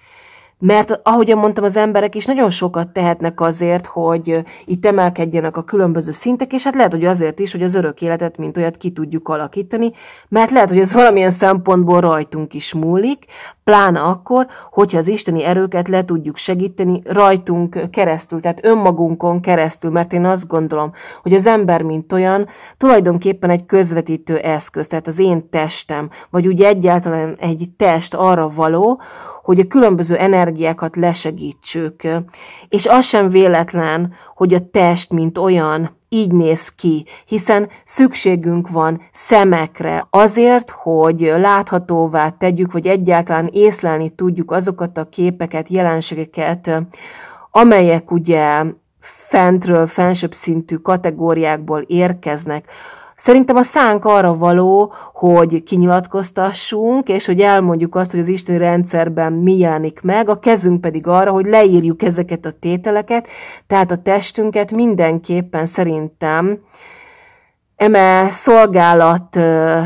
mert ahogy mondtam, az emberek is nagyon sokat tehetnek azért, hogy itt emelkedjenek a különböző szintek, és hát lehet, hogy azért is, hogy az örök életet, mint olyat ki tudjuk alakítani, mert lehet, hogy ez valamilyen szempontból rajtunk is múlik, pláne akkor, hogyha az isteni erőket le tudjuk segíteni rajtunk keresztül, tehát önmagunkon keresztül, mert én azt gondolom, hogy az ember, mint olyan, tulajdonképpen egy közvetítő eszköz, tehát az én testem, vagy úgy egyáltalán egy test arra való, hogy a különböző energiákat lesegítsük. És az sem véletlen, hogy a test, mint olyan, így néz ki, hiszen szükségünk van szemekre azért, hogy láthatóvá tegyük, vagy egyáltalán észlelni tudjuk azokat a képeket, jelenségeket, amelyek ugye fentről, felsőbb szintű kategóriákból érkeznek, Szerintem a szánk arra való, hogy kinyilatkoztassunk, és hogy elmondjuk azt, hogy az Isten rendszerben mi jelenik meg, a kezünk pedig arra, hogy leírjuk ezeket a tételeket, tehát a testünket mindenképpen szerintem eme szolgálatba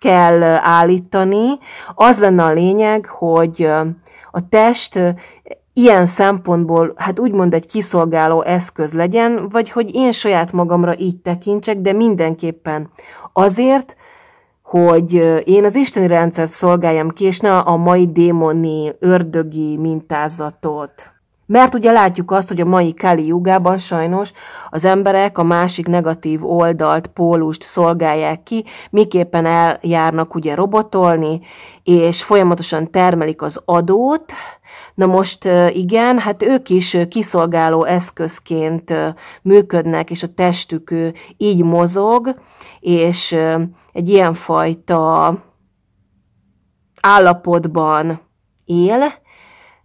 kell állítani. Az lenne a lényeg, hogy a test ilyen szempontból, hát úgymond egy kiszolgáló eszköz legyen, vagy hogy én saját magamra így tekintsek, de mindenképpen azért, hogy én az isteni rendszert szolgáljam ki, és ne a mai démoni, ördögi mintázatot. Mert ugye látjuk azt, hogy a mai Kali jugában sajnos az emberek a másik negatív oldalt, pólust szolgálják ki, miképpen eljárnak ugye robotolni, és folyamatosan termelik az adót, Na most igen, hát ők is kiszolgáló eszközként működnek, és a testük így mozog, és egy ilyenfajta állapotban él,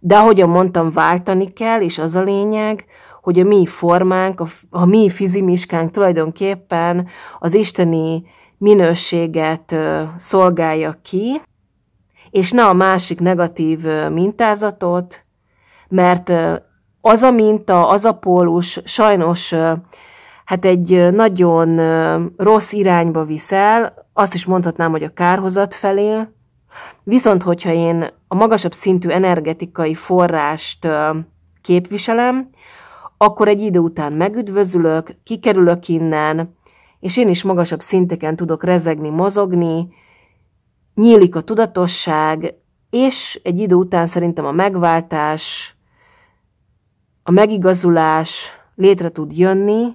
de ahogyan mondtam, váltani kell, és az a lényeg, hogy a mi formánk, a, a mi fizimiskánk tulajdonképpen az isteni minőséget szolgálja ki, és ne a másik negatív mintázatot, mert az a minta, az a pólus sajnos hát egy nagyon rossz irányba viszel, azt is mondhatnám, hogy a kárhozat felé, viszont hogyha én a magasabb szintű energetikai forrást képviselem, akkor egy idő után megüdvözülök, kikerülök innen, és én is magasabb szinteken tudok rezegni, mozogni, nyílik a tudatosság, és egy idő után szerintem a megváltás, a megigazulás létre tud jönni,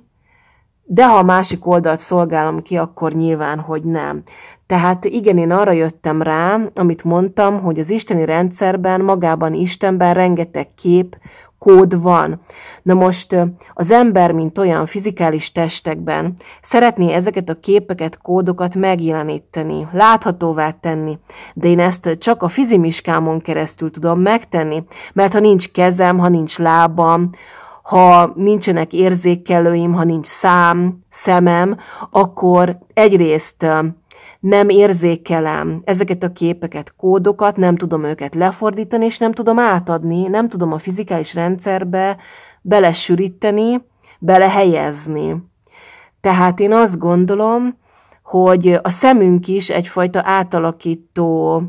de ha a másik oldalt szolgálom ki, akkor nyilván, hogy nem. Tehát igen, én arra jöttem rá, amit mondtam, hogy az isteni rendszerben, magában Istenben rengeteg kép, kód van. Na most az ember, mint olyan fizikális testekben szeretné ezeket a képeket, kódokat megjeleníteni, láthatóvá tenni, de én ezt csak a fizimiskámon keresztül tudom megtenni, mert ha nincs kezem, ha nincs lábam, ha nincsenek érzékelőim, ha nincs szám, szemem, akkor egyrészt nem érzékelem ezeket a képeket, kódokat, nem tudom őket lefordítani, és nem tudom átadni, nem tudom a fizikális rendszerbe belesüríteni, belehelyezni. Tehát én azt gondolom, hogy a szemünk is egyfajta átalakító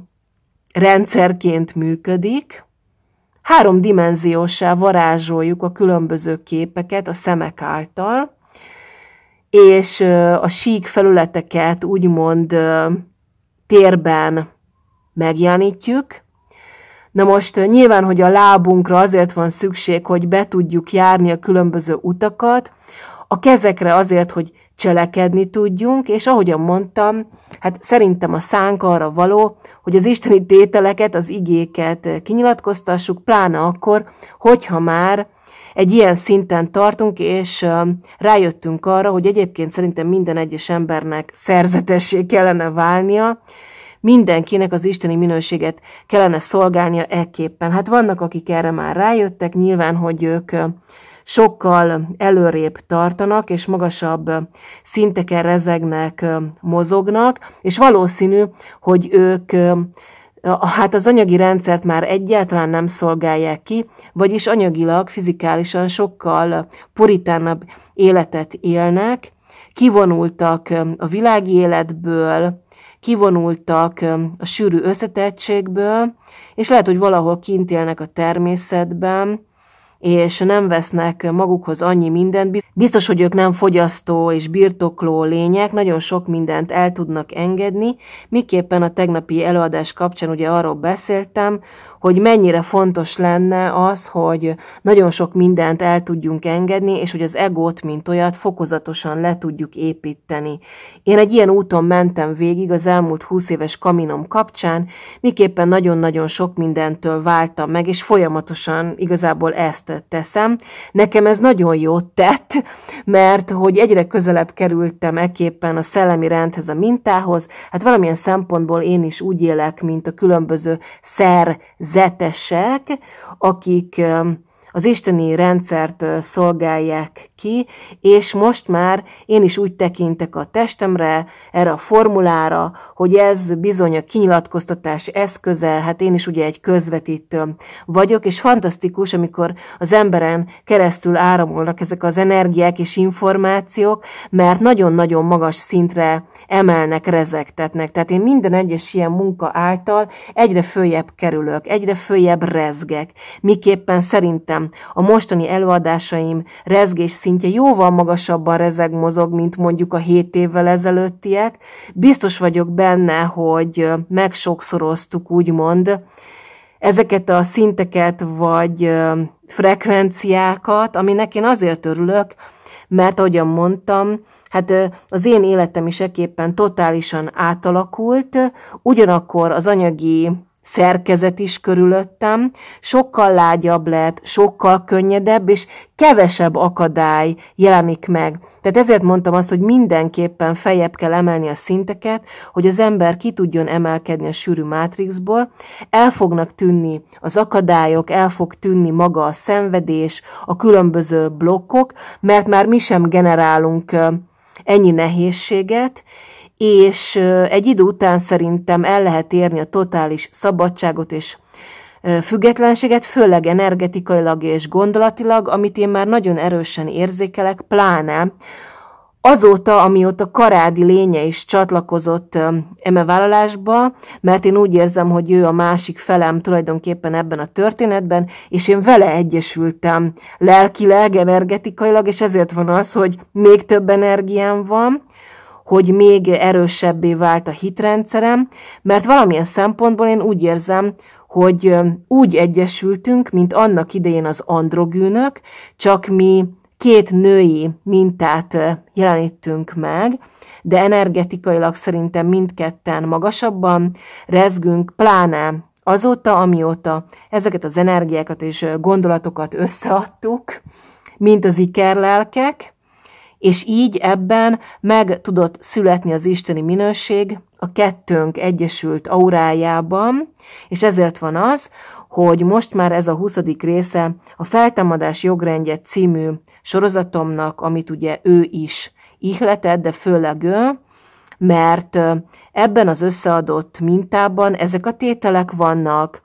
rendszerként működik, háromdimenziósá varázsoljuk a különböző képeket a szemek által, és a sík felületeket úgymond térben megjelenítjük. Na most nyilván, hogy a lábunkra azért van szükség, hogy be tudjuk járni a különböző utakat, a kezekre azért, hogy cselekedni tudjunk, és ahogyan mondtam, hát szerintem a szánk arra való, hogy az isteni tételeket, az igéket kinyilatkoztassuk, pláne akkor, hogyha már egy ilyen szinten tartunk, és rájöttünk arra, hogy egyébként szerintem minden egyes embernek szerzetessé kellene válnia, mindenkinek az isteni minőséget kellene szolgálnia ekképpen. Hát vannak, akik erre már rájöttek, nyilván, hogy ők sokkal előrébb tartanak, és magasabb szinteken rezegnek, mozognak, és valószínű, hogy ők hát az anyagi rendszert már egyáltalán nem szolgálják ki, vagyis anyagilag, fizikálisan sokkal puritánabb életet élnek, kivonultak a világi életből, kivonultak a sűrű összetettségből, és lehet, hogy valahol kint élnek a természetben, és nem vesznek magukhoz annyi mindent. Biztos, hogy ők nem fogyasztó és birtokló lények, nagyon sok mindent el tudnak engedni. Miképpen a tegnapi előadás kapcsán ugye arról beszéltem, hogy mennyire fontos lenne az, hogy nagyon sok mindent el tudjunk engedni, és hogy az egót, mint olyat fokozatosan le tudjuk építeni. Én egy ilyen úton mentem végig az elmúlt 20 éves kaminom kapcsán, miképpen nagyon-nagyon sok mindentől váltam meg, és folyamatosan igazából ezt teszem. Nekem ez nagyon jót tett, mert hogy egyre közelebb kerültem eképpen a szellemi rendhez, a mintához, hát valamilyen szempontból én is úgy élek, mint a különböző szer, zetesek, akik az isteni rendszert szolgálják ki, és most már én is úgy tekintek a testemre, erre a formulára, hogy ez bizony a kinyilatkoztatás eszköze, hát én is ugye egy közvetítő vagyok, és fantasztikus, amikor az emberen keresztül áramolnak ezek az energiák és információk, mert nagyon-nagyon magas szintre emelnek, rezektetnek. Tehát én minden egyes ilyen munka által egyre följebb kerülök, egyre följebb rezgek, miképpen szerintem nem. A mostani előadásaim rezgés szintje jóval magasabban rezeg mozog, mint mondjuk a 7 évvel ezelőttiek. Biztos vagyok benne, hogy megsokszoroztuk, úgymond, ezeket a szinteket vagy frekvenciákat, aminek én azért örülök, mert ahogyan mondtam, hát az én életem is eképpen totálisan átalakult, ugyanakkor az anyagi szerkezet is körülöttem, sokkal lágyabb lett, sokkal könnyedebb, és kevesebb akadály jelenik meg. Tehát ezért mondtam azt, hogy mindenképpen fejebb kell emelni a szinteket, hogy az ember ki tudjon emelkedni a sűrű mátrixból, el fognak tűnni az akadályok, el fog tűnni maga a szenvedés, a különböző blokkok, mert már mi sem generálunk ennyi nehézséget, és egy idő után szerintem el lehet érni a totális szabadságot és függetlenséget, főleg energetikailag és gondolatilag, amit én már nagyon erősen érzékelek, pláne azóta, amióta Karádi lénye is csatlakozott eme vállalásba, mert én úgy érzem, hogy ő a másik felem tulajdonképpen ebben a történetben, és én vele egyesültem lelkileg, energetikailag, és ezért van az, hogy még több energiám van, hogy még erősebbé vált a hitrendszerem, mert valamilyen szempontból én úgy érzem, hogy úgy egyesültünk, mint annak idején az androgűnök, csak mi két női mintát jelenítünk meg, de energetikailag szerintem mindketten magasabban rezgünk, pláne azóta, amióta ezeket az energiákat és gondolatokat összeadtuk, mint az ikerlelkek, és így ebben meg tudott születni az isteni minőség a kettőnk egyesült aurájában, és ezért van az, hogy most már ez a 20. része a Feltámadás jogrendje című sorozatomnak, amit ugye ő is ihletett, de főleg ő, mert ebben az összeadott mintában ezek a tételek vannak,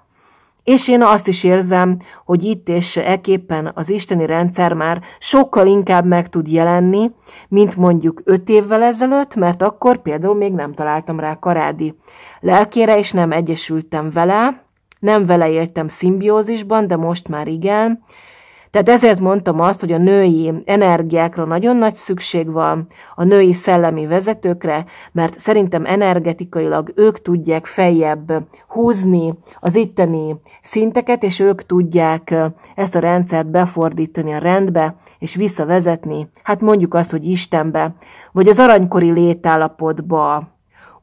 és én azt is érzem, hogy itt és eképpen az isteni rendszer már sokkal inkább meg tud jelenni, mint mondjuk öt évvel ezelőtt, mert akkor például még nem találtam rá karádi lelkére, és nem egyesültem vele, nem vele éltem szimbiózisban, de most már igen, tehát ezért mondtam azt, hogy a női energiákra nagyon nagy szükség van, a női szellemi vezetőkre, mert szerintem energetikailag ők tudják feljebb húzni az itteni szinteket, és ők tudják ezt a rendszert befordítani a rendbe, és visszavezetni, hát mondjuk azt, hogy Istenbe, vagy az aranykori létállapotba,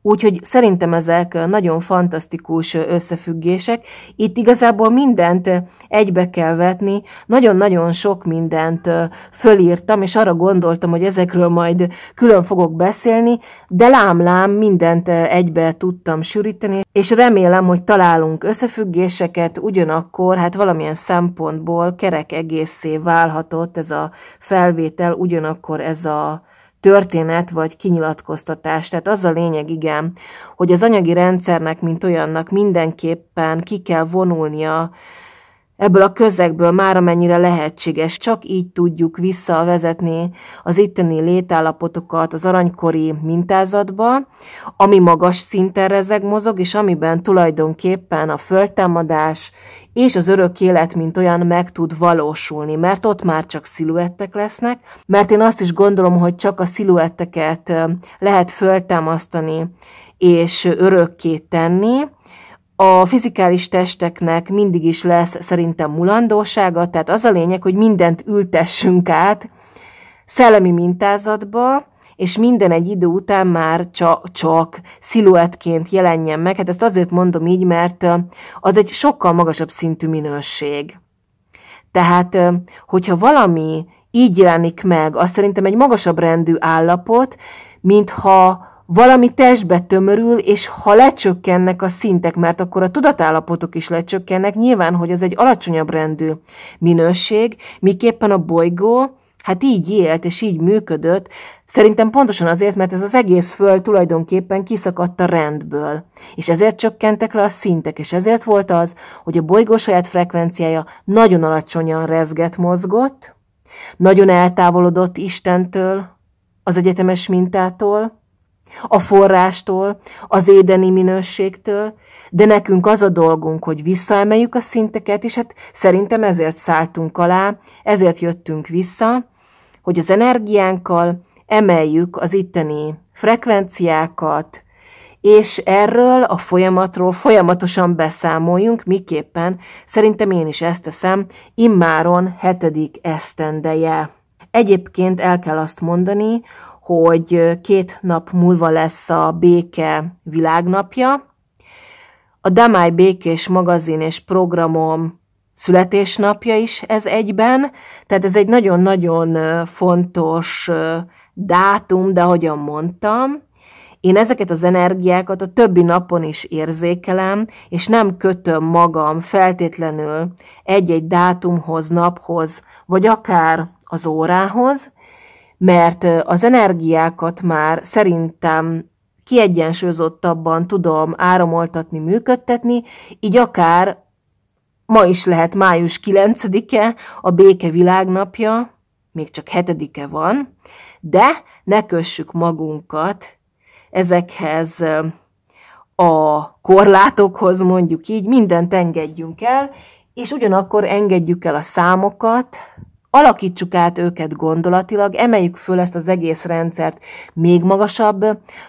Úgyhogy szerintem ezek nagyon fantasztikus összefüggések. Itt igazából mindent egybe kell vetni, nagyon-nagyon sok mindent fölírtam, és arra gondoltam, hogy ezekről majd külön fogok beszélni, de lám-lám mindent egybe tudtam sűríteni, és remélem, hogy találunk összefüggéseket, ugyanakkor hát valamilyen szempontból kerek egészé válhatott ez a felvétel, ugyanakkor ez a történet vagy kinyilatkoztatás. Tehát az a lényeg, igen, hogy az anyagi rendszernek, mint olyannak mindenképpen ki kell vonulnia ebből a közegből már amennyire lehetséges. Csak így tudjuk visszavezetni az itteni létállapotokat az aranykori mintázatba, ami magas szinten rezeg mozog, és amiben tulajdonképpen a föltámadás és az örök élet, mint olyan meg tud valósulni, mert ott már csak sziluettek lesznek, mert én azt is gondolom, hogy csak a sziluetteket lehet föltámasztani és örökké tenni, a fizikális testeknek mindig is lesz szerintem mulandósága, tehát az a lényeg, hogy mindent ültessünk át szellemi mintázatba, és minden egy idő után már csak, csak sziluettként jelenjen meg. Hát ezt azért mondom így, mert az egy sokkal magasabb szintű minőség. Tehát, hogyha valami így jelenik meg, az szerintem egy magasabb rendű állapot, mintha valami testbe tömörül, és ha lecsökkennek a szintek, mert akkor a tudatállapotok is lecsökkennek, nyilván, hogy az egy alacsonyabb rendű minőség, miképpen a bolygó hát így élt és így működött, szerintem pontosan azért, mert ez az egész föld tulajdonképpen kiszakadt a rendből, és ezért csökkentek le a szintek, és ezért volt az, hogy a bolygó saját frekvenciája nagyon alacsonyan rezget mozgott, nagyon eltávolodott Istentől, az egyetemes mintától, a forrástól, az édeni minőségtől, de nekünk az a dolgunk, hogy visszaemeljük a szinteket, és hát szerintem ezért szálltunk alá, ezért jöttünk vissza, hogy az energiánkkal emeljük az itteni frekvenciákat, és erről a folyamatról folyamatosan beszámoljunk, miképpen szerintem én is ezt teszem, immáron hetedik esztendeje. Egyébként el kell azt mondani, hogy két nap múlva lesz a béke világnapja. A Damai Békés magazin és programom születésnapja is ez egyben, tehát ez egy nagyon-nagyon fontos dátum, de ahogyan mondtam, én ezeket az energiákat a többi napon is érzékelem, és nem kötöm magam feltétlenül egy-egy dátumhoz, naphoz, vagy akár az órához, mert az energiákat már szerintem kiegyensúlyozottabban tudom áramoltatni, működtetni, így akár Ma is lehet május 9-e, a béke világnapja, még csak 7-e van, de ne kössük magunkat ezekhez a korlátokhoz, mondjuk így, mindent engedjünk el, és ugyanakkor engedjük el a számokat, alakítsuk át őket gondolatilag, emeljük föl ezt az egész rendszert még magasabb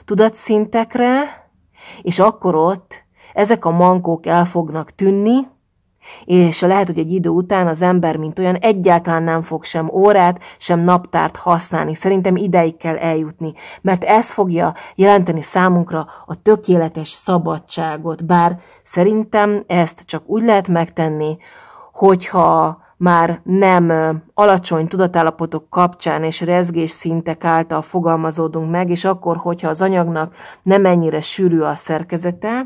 tudatszintekre, és akkor ott ezek a mankók el fognak tűnni, és lehet, hogy egy idő után az ember, mint olyan, egyáltalán nem fog sem órát, sem naptárt használni. Szerintem ideig kell eljutni, mert ez fogja jelenteni számunkra a tökéletes szabadságot. Bár szerintem ezt csak úgy lehet megtenni, hogyha már nem alacsony tudatállapotok kapcsán és rezgés szintek által fogalmazódunk meg, és akkor, hogyha az anyagnak nem ennyire sűrű a szerkezete,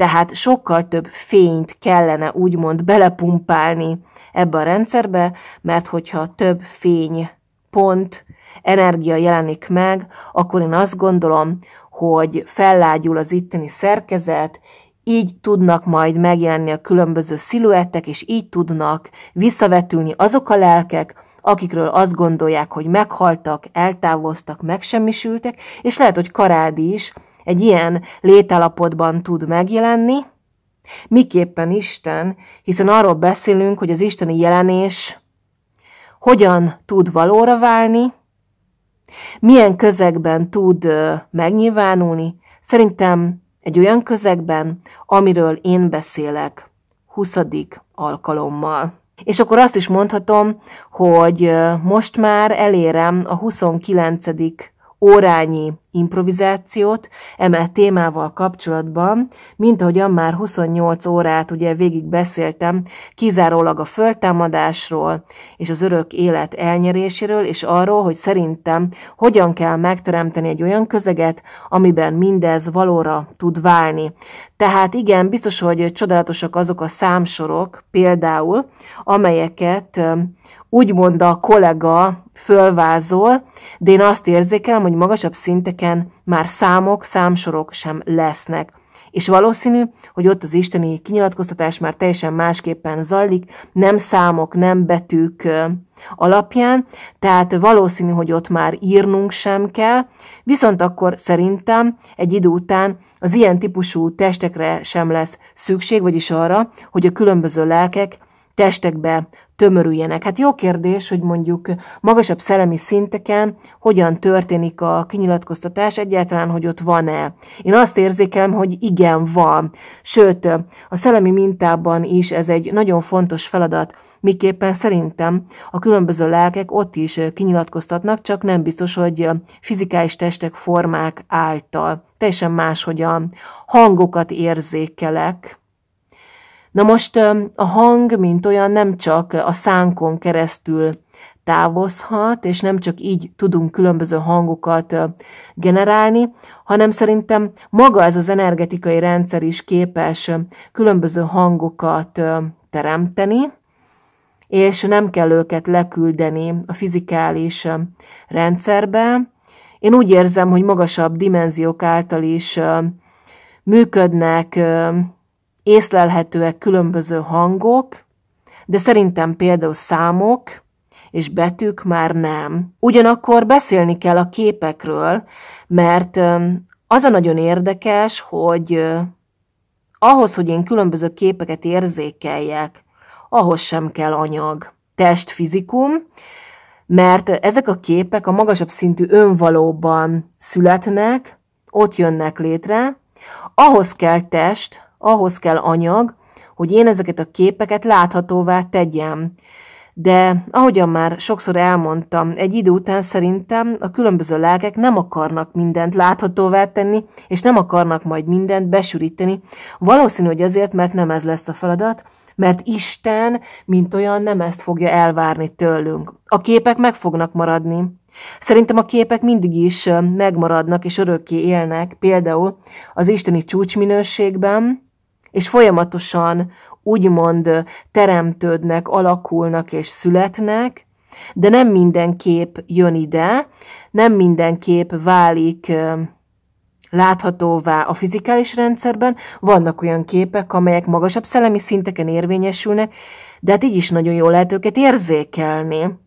tehát sokkal több fényt kellene úgymond belepumpálni ebbe a rendszerbe, mert hogyha több fény pont, energia jelenik meg, akkor én azt gondolom, hogy fellágyul az itteni szerkezet, így tudnak majd megjelenni a különböző sziluettek, és így tudnak visszavetülni azok a lelkek, akikről azt gondolják, hogy meghaltak, eltávoztak, megsemmisültek, és lehet, hogy Karádi is egy ilyen létállapotban tud megjelenni, miképpen Isten, hiszen arról beszélünk, hogy az isteni jelenés hogyan tud valóra válni, milyen közegben tud megnyilvánulni, szerintem egy olyan közegben, amiről én beszélek 20. alkalommal. És akkor azt is mondhatom, hogy most már elérem a 29 órányi improvizációt emel témával kapcsolatban, mint ahogyan már 28 órát ugye végig beszéltem, kizárólag a föltámadásról és az örök élet elnyeréséről, és arról, hogy szerintem hogyan kell megteremteni egy olyan közeget, amiben mindez valóra tud válni. Tehát igen, biztos, hogy csodálatosak azok a számsorok például, amelyeket úgymond a kollega fölvázol, de én azt érzékelem, hogy magasabb szinteken már számok, számsorok sem lesznek. És valószínű, hogy ott az isteni kinyilatkoztatás már teljesen másképpen zajlik, nem számok, nem betűk alapján, tehát valószínű, hogy ott már írnunk sem kell, viszont akkor szerintem egy idő után az ilyen típusú testekre sem lesz szükség, vagyis arra, hogy a különböző lelkek testekbe tömörüljenek. Hát jó kérdés, hogy mondjuk magasabb szellemi szinteken hogyan történik a kinyilatkoztatás, egyáltalán, hogy ott van-e. Én azt érzékelem, hogy igen, van. Sőt, a szellemi mintában is ez egy nagyon fontos feladat, miképpen szerintem a különböző lelkek ott is kinyilatkoztatnak, csak nem biztos, hogy fizikális testek, formák által. Teljesen más, hogy a hangokat érzékelek, Na most a hang, mint olyan, nem csak a szánkon keresztül távozhat, és nem csak így tudunk különböző hangokat generálni, hanem szerintem maga ez az energetikai rendszer is képes különböző hangokat teremteni, és nem kell őket leküldeni a fizikális rendszerbe. Én úgy érzem, hogy magasabb dimenziók által is működnek észlelhetőek különböző hangok, de szerintem például számok és betűk már nem. Ugyanakkor beszélni kell a képekről, mert az a nagyon érdekes, hogy ahhoz, hogy én különböző képeket érzékeljek, ahhoz sem kell anyag, test, fizikum, mert ezek a képek a magasabb szintű önvalóban születnek, ott jönnek létre, ahhoz kell test, ahhoz kell anyag, hogy én ezeket a képeket láthatóvá tegyem. De ahogyan már sokszor elmondtam, egy idő után szerintem a különböző lelkek nem akarnak mindent láthatóvá tenni, és nem akarnak majd mindent besüríteni. Valószínű, hogy azért, mert nem ez lesz a feladat, mert Isten, mint olyan, nem ezt fogja elvárni tőlünk. A képek meg fognak maradni. Szerintem a képek mindig is megmaradnak és örökké élnek, például az isteni csúcsminőségben, és folyamatosan úgymond teremtődnek, alakulnak és születnek, de nem minden kép jön ide, nem minden kép válik láthatóvá a fizikális rendszerben, vannak olyan képek, amelyek magasabb szellemi szinteken érvényesülnek, de hát így is nagyon jól lehet őket érzékelni.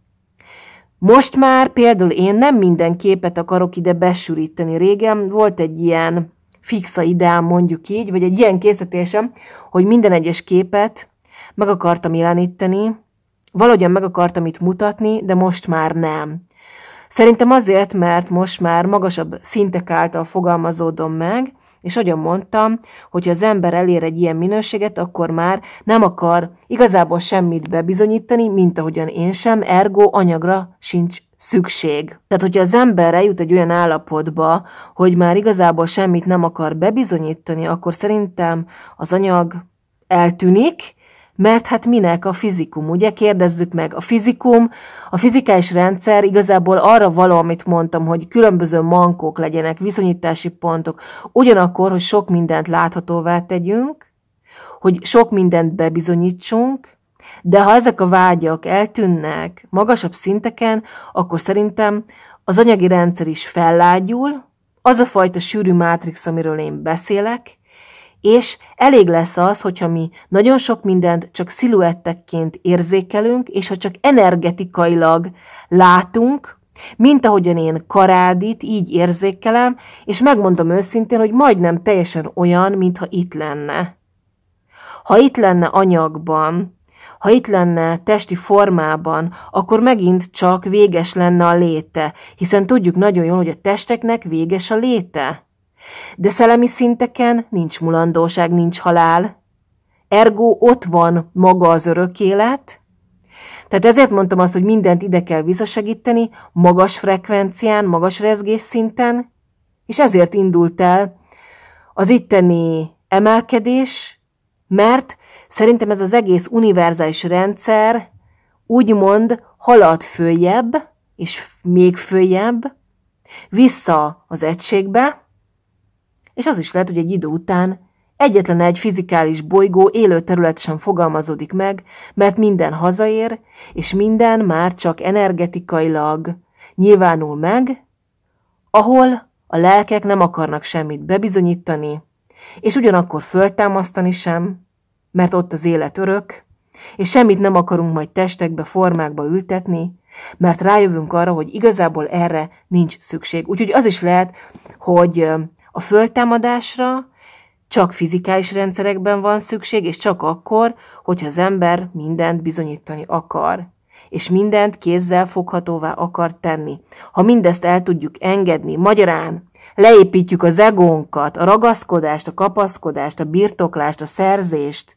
Most már például én nem minden képet akarok ide besűríteni. Régen volt egy ilyen fixa ideám, mondjuk így, vagy egy ilyen készítésem, hogy minden egyes képet meg akartam jeleníteni, valahogyan meg akartam itt mutatni, de most már nem. Szerintem azért, mert most már magasabb szintek által fogalmazódom meg, és nagyon mondtam, hogy az ember elér egy ilyen minőséget, akkor már nem akar igazából semmit bebizonyítani, mint ahogyan én sem, ergo anyagra sincs szükség. Tehát, hogyha az ember eljut egy olyan állapotba, hogy már igazából semmit nem akar bebizonyítani, akkor szerintem az anyag eltűnik, mert hát minek a fizikum, ugye? Kérdezzük meg. A fizikum, a fizikális rendszer igazából arra való, amit mondtam, hogy különböző mankók legyenek, viszonyítási pontok, ugyanakkor, hogy sok mindent láthatóvá tegyünk, hogy sok mindent bebizonyítsunk, de ha ezek a vágyak eltűnnek magasabb szinteken, akkor szerintem az anyagi rendszer is fellágyul, az a fajta sűrű mátrix, amiről én beszélek, és elég lesz az, hogyha mi nagyon sok mindent csak sziluettekként érzékelünk, és ha csak energetikailag látunk, mint ahogyan én karádit így érzékelem, és megmondom őszintén, hogy majdnem teljesen olyan, mintha itt lenne. Ha itt lenne anyagban, ha itt lenne testi formában, akkor megint csak véges lenne a léte, hiszen tudjuk nagyon jól, hogy a testeknek véges a léte. De szellemi szinteken nincs mulandóság, nincs halál. Ergo ott van maga az örök élet. Tehát ezért mondtam azt, hogy mindent ide kell visszasegíteni, magas frekvencián, magas rezgésszinten, és ezért indult el az itteni emelkedés, mert Szerintem ez az egész univerzális rendszer úgymond halad följebb, és még följebb, vissza az egységbe, és az is lehet, hogy egy idő után egyetlen egy fizikális bolygó élő terület sem fogalmazódik meg, mert minden hazaér, és minden már csak energetikailag nyilvánul meg, ahol a lelkek nem akarnak semmit bebizonyítani, és ugyanakkor föltámasztani sem, mert ott az élet örök, és semmit nem akarunk majd testekbe, formákba ültetni, mert rájövünk arra, hogy igazából erre nincs szükség. Úgyhogy az is lehet, hogy a föltámadásra csak fizikális rendszerekben van szükség, és csak akkor, hogyha az ember mindent bizonyítani akar, és mindent kézzel foghatóvá akar tenni. Ha mindezt el tudjuk engedni, magyarán leépítjük az egónkat, a ragaszkodást, a kapaszkodást, a birtoklást, a szerzést,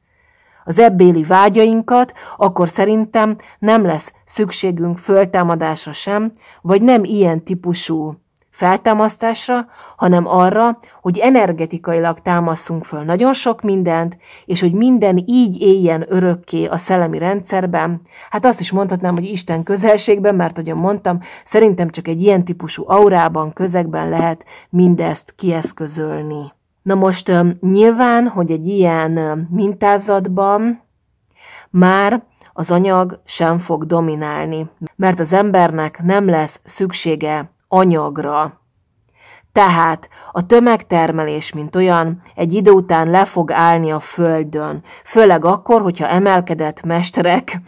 az ebbéli vágyainkat, akkor szerintem nem lesz szükségünk föltámadásra sem, vagy nem ilyen típusú feltámasztásra, hanem arra, hogy energetikailag támaszunk föl nagyon sok mindent, és hogy minden így éljen örökké a szellemi rendszerben. Hát azt is mondhatnám, hogy Isten közelségben, mert ahogy mondtam, szerintem csak egy ilyen típusú aurában, közegben lehet mindezt kieszközölni. Na most nyilván, hogy egy ilyen mintázatban már az anyag sem fog dominálni, mert az embernek nem lesz szüksége anyagra. Tehát a tömegtermelés, mint olyan, egy idő után le fog állni a földön, főleg akkor, hogyha emelkedett mesterek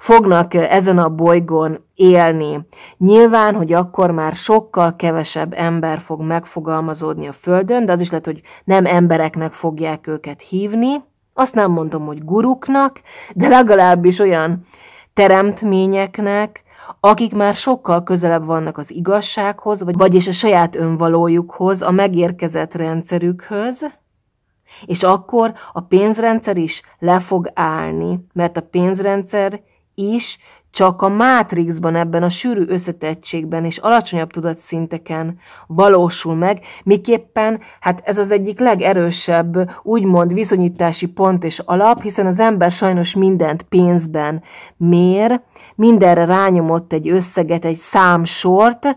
fognak ezen a bolygón élni. Nyilván, hogy akkor már sokkal kevesebb ember fog megfogalmazódni a Földön, de az is lehet, hogy nem embereknek fogják őket hívni. Azt nem mondom, hogy guruknak, de legalábbis olyan teremtményeknek, akik már sokkal közelebb vannak az igazsághoz, vagy, vagyis a saját önvalójukhoz, a megérkezett rendszerükhöz, és akkor a pénzrendszer is le fog állni, mert a pénzrendszer is csak a mátrixban, ebben a sűrű összetettségben és alacsonyabb tudatszinteken valósul meg, miképpen hát ez az egyik legerősebb úgymond viszonyítási pont és alap, hiszen az ember sajnos mindent pénzben mér, mindenre rányomott egy összeget, egy számsort,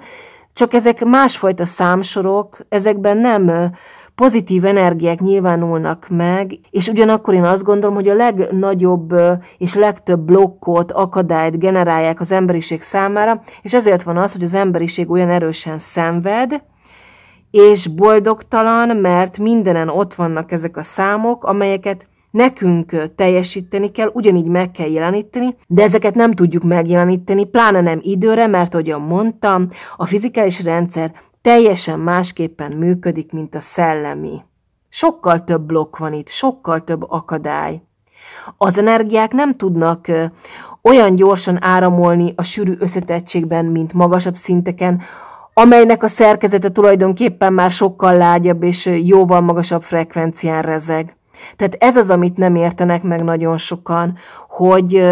csak ezek másfajta számsorok, ezekben nem pozitív energiák nyilvánulnak meg, és ugyanakkor én azt gondolom, hogy a legnagyobb és legtöbb blokkot, akadályt generálják az emberiség számára, és ezért van az, hogy az emberiség olyan erősen szenved, és boldogtalan, mert mindenen ott vannak ezek a számok, amelyeket nekünk teljesíteni kell, ugyanígy meg kell jeleníteni, de ezeket nem tudjuk megjeleníteni, pláne nem időre, mert ahogy mondtam, a fizikális rendszer teljesen másképpen működik, mint a szellemi. Sokkal több blokk van itt, sokkal több akadály. Az energiák nem tudnak olyan gyorsan áramolni a sűrű összetettségben, mint magasabb szinteken, amelynek a szerkezete tulajdonképpen már sokkal lágyabb és jóval magasabb frekvencián rezeg. Tehát ez az, amit nem értenek meg nagyon sokan, hogy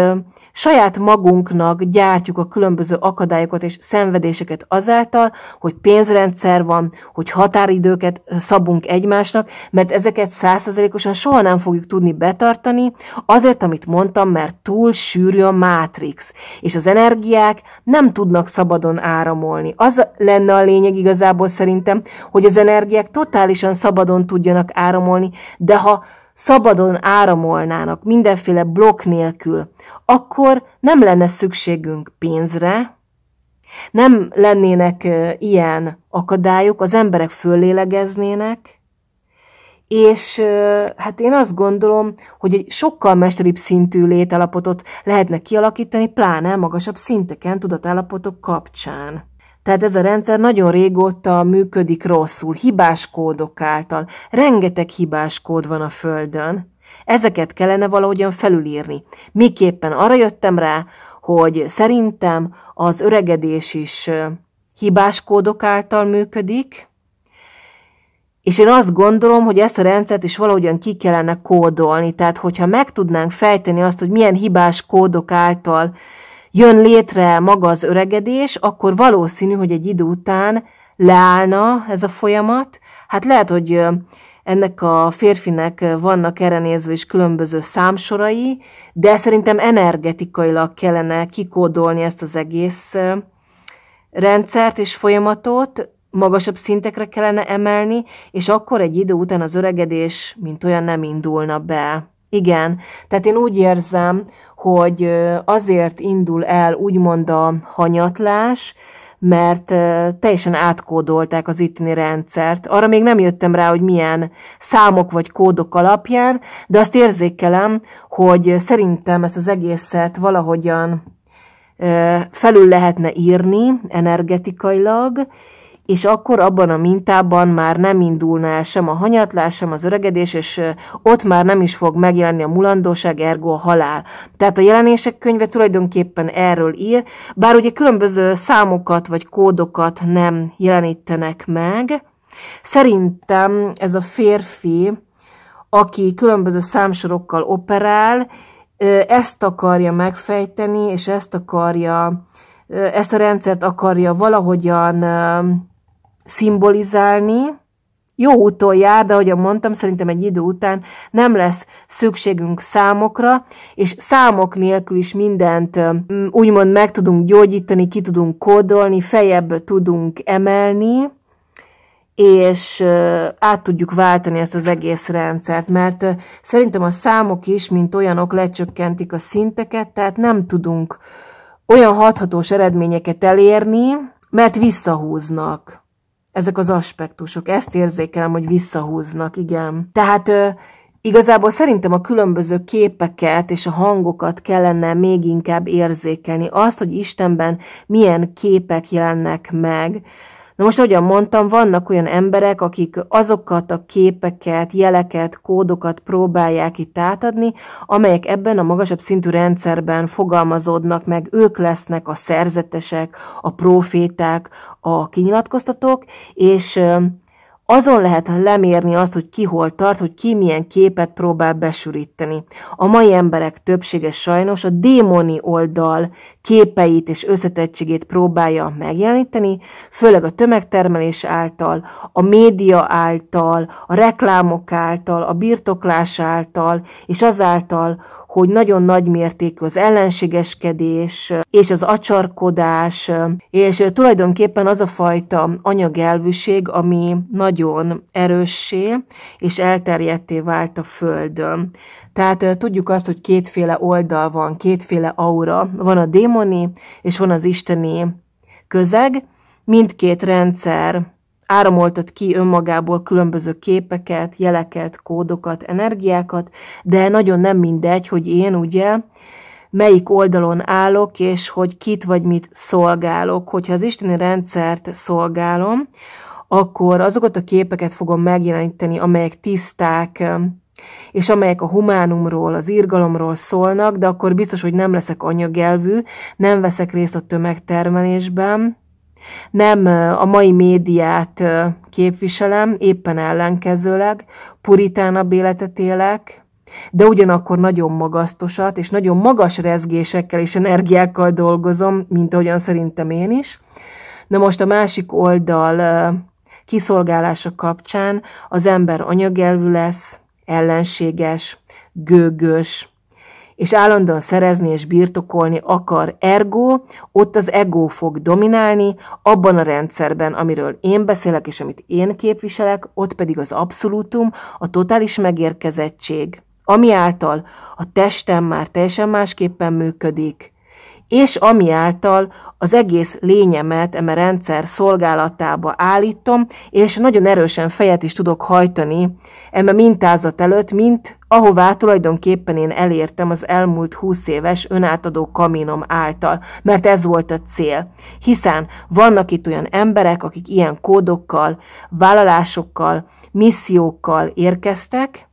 Saját magunknak gyártjuk a különböző akadályokat és szenvedéseket azáltal, hogy pénzrendszer van, hogy határidőket szabunk egymásnak, mert ezeket százszerzelékosan soha nem fogjuk tudni betartani, azért, amit mondtam, mert túl sűrű a mátrix, és az energiák nem tudnak szabadon áramolni. Az lenne a lényeg igazából szerintem, hogy az energiák totálisan szabadon tudjanak áramolni, de ha szabadon áramolnának mindenféle blokk nélkül, akkor nem lenne szükségünk pénzre, nem lennének ilyen akadályok, az emberek föllélegeznének, és hát én azt gondolom, hogy egy sokkal mesteribb szintű létállapotot lehetne kialakítani, pláne magasabb szinteken, tudatállapotok kapcsán. Tehát ez a rendszer nagyon régóta működik rosszul, hibás kódok által. Rengeteg hibás kód van a Földön. Ezeket kellene valahogyan felülírni. Miképpen arra jöttem rá, hogy szerintem az öregedés is hibás kódok által működik, és én azt gondolom, hogy ezt a rendszert is valahogyan ki kellene kódolni. Tehát, hogyha meg tudnánk fejteni azt, hogy milyen hibás kódok által jön létre maga az öregedés, akkor valószínű, hogy egy idő után leállna ez a folyamat. Hát lehet, hogy ennek a férfinek vannak erre nézve is különböző számsorai, de szerintem energetikailag kellene kikódolni ezt az egész rendszert és folyamatot, magasabb szintekre kellene emelni, és akkor egy idő után az öregedés, mint olyan nem indulna be. Igen, tehát én úgy érzem, hogy azért indul el úgymond a hanyatlás, mert teljesen átkódolták az itteni rendszert. Arra még nem jöttem rá, hogy milyen számok vagy kódok alapján, de azt érzékelem, hogy szerintem ezt az egészet valahogyan felül lehetne írni energetikailag, és akkor abban a mintában már nem indulna el sem a hanyatlás, sem az öregedés, és ott már nem is fog megjelenni a mulandóság, ergo a halál. Tehát a jelenések könyve tulajdonképpen erről ír, bár ugye különböző számokat vagy kódokat nem jelenítenek meg. Szerintem ez a férfi, aki különböző számsorokkal operál, ezt akarja megfejteni, és ezt akarja, ezt a rendszert akarja valahogyan szimbolizálni, jó úton jár, de ahogy mondtam, szerintem egy idő után nem lesz szükségünk számokra, és számok nélkül is mindent úgymond meg tudunk gyógyítani, ki tudunk kódolni, fejebb tudunk emelni, és át tudjuk váltani ezt az egész rendszert, mert szerintem a számok is, mint olyanok lecsökkentik a szinteket, tehát nem tudunk olyan hathatós eredményeket elérni, mert visszahúznak ezek az aspektusok. Ezt érzékelem, hogy visszahúznak, igen. Tehát ö, igazából szerintem a különböző képeket és a hangokat kellene még inkább érzékelni. Azt, hogy Istenben milyen képek jelennek meg, Na most, ahogyan mondtam, vannak olyan emberek, akik azokat a képeket, jeleket, kódokat próbálják itt átadni, amelyek ebben a magasabb szintű rendszerben fogalmazódnak meg, ők lesznek a szerzetesek, a proféták, a kinyilatkoztatók, és azon lehet lemérni azt, hogy ki hol tart, hogy ki milyen képet próbál besüríteni. A mai emberek többsége sajnos a démoni oldal képeit és összetettségét próbálja megjeleníteni, főleg a tömegtermelés által, a média által, a reklámok által, a birtoklás által, és azáltal, hogy nagyon nagy mértékű az ellenségeskedés és az acsarkodás, és tulajdonképpen az a fajta anyagelvűség, ami nagyon erőssé és elterjedté vált a Földön. Tehát tudjuk azt, hogy kétféle oldal van, kétféle aura, van a démoni és van az isteni közeg, mindkét rendszer áramoltat ki önmagából különböző képeket, jeleket, kódokat, energiákat, de nagyon nem mindegy, hogy én ugye melyik oldalon állok, és hogy kit vagy mit szolgálok. Hogyha az isteni rendszert szolgálom, akkor azokat a képeket fogom megjeleníteni, amelyek tiszták, és amelyek a humánumról, az irgalomról szólnak, de akkor biztos, hogy nem leszek anyagelvű, nem veszek részt a tömegtermelésben, nem a mai médiát képviselem, éppen ellenkezőleg, puritánabb életet élek, de ugyanakkor nagyon magasztosat, és nagyon magas rezgésekkel és energiákkal dolgozom, mint ahogyan szerintem én is. Na most a másik oldal kiszolgálása kapcsán az ember anyagelvű lesz, ellenséges, gőgös, és állandóan szerezni és birtokolni akar. Ergo, ott az ego fog dominálni, abban a rendszerben, amiről én beszélek, és amit én képviselek, ott pedig az abszolútum, a totális megérkezettség, ami által a testem már teljesen másképpen működik, és ami által az egész lényemet eme rendszer szolgálatába állítom, és nagyon erősen fejet is tudok hajtani eme mintázat előtt, mint ahová tulajdonképpen én elértem az elmúlt húsz éves önátadó kaminom által, mert ez volt a cél. Hiszen vannak itt olyan emberek, akik ilyen kódokkal, vállalásokkal, missziókkal érkeztek,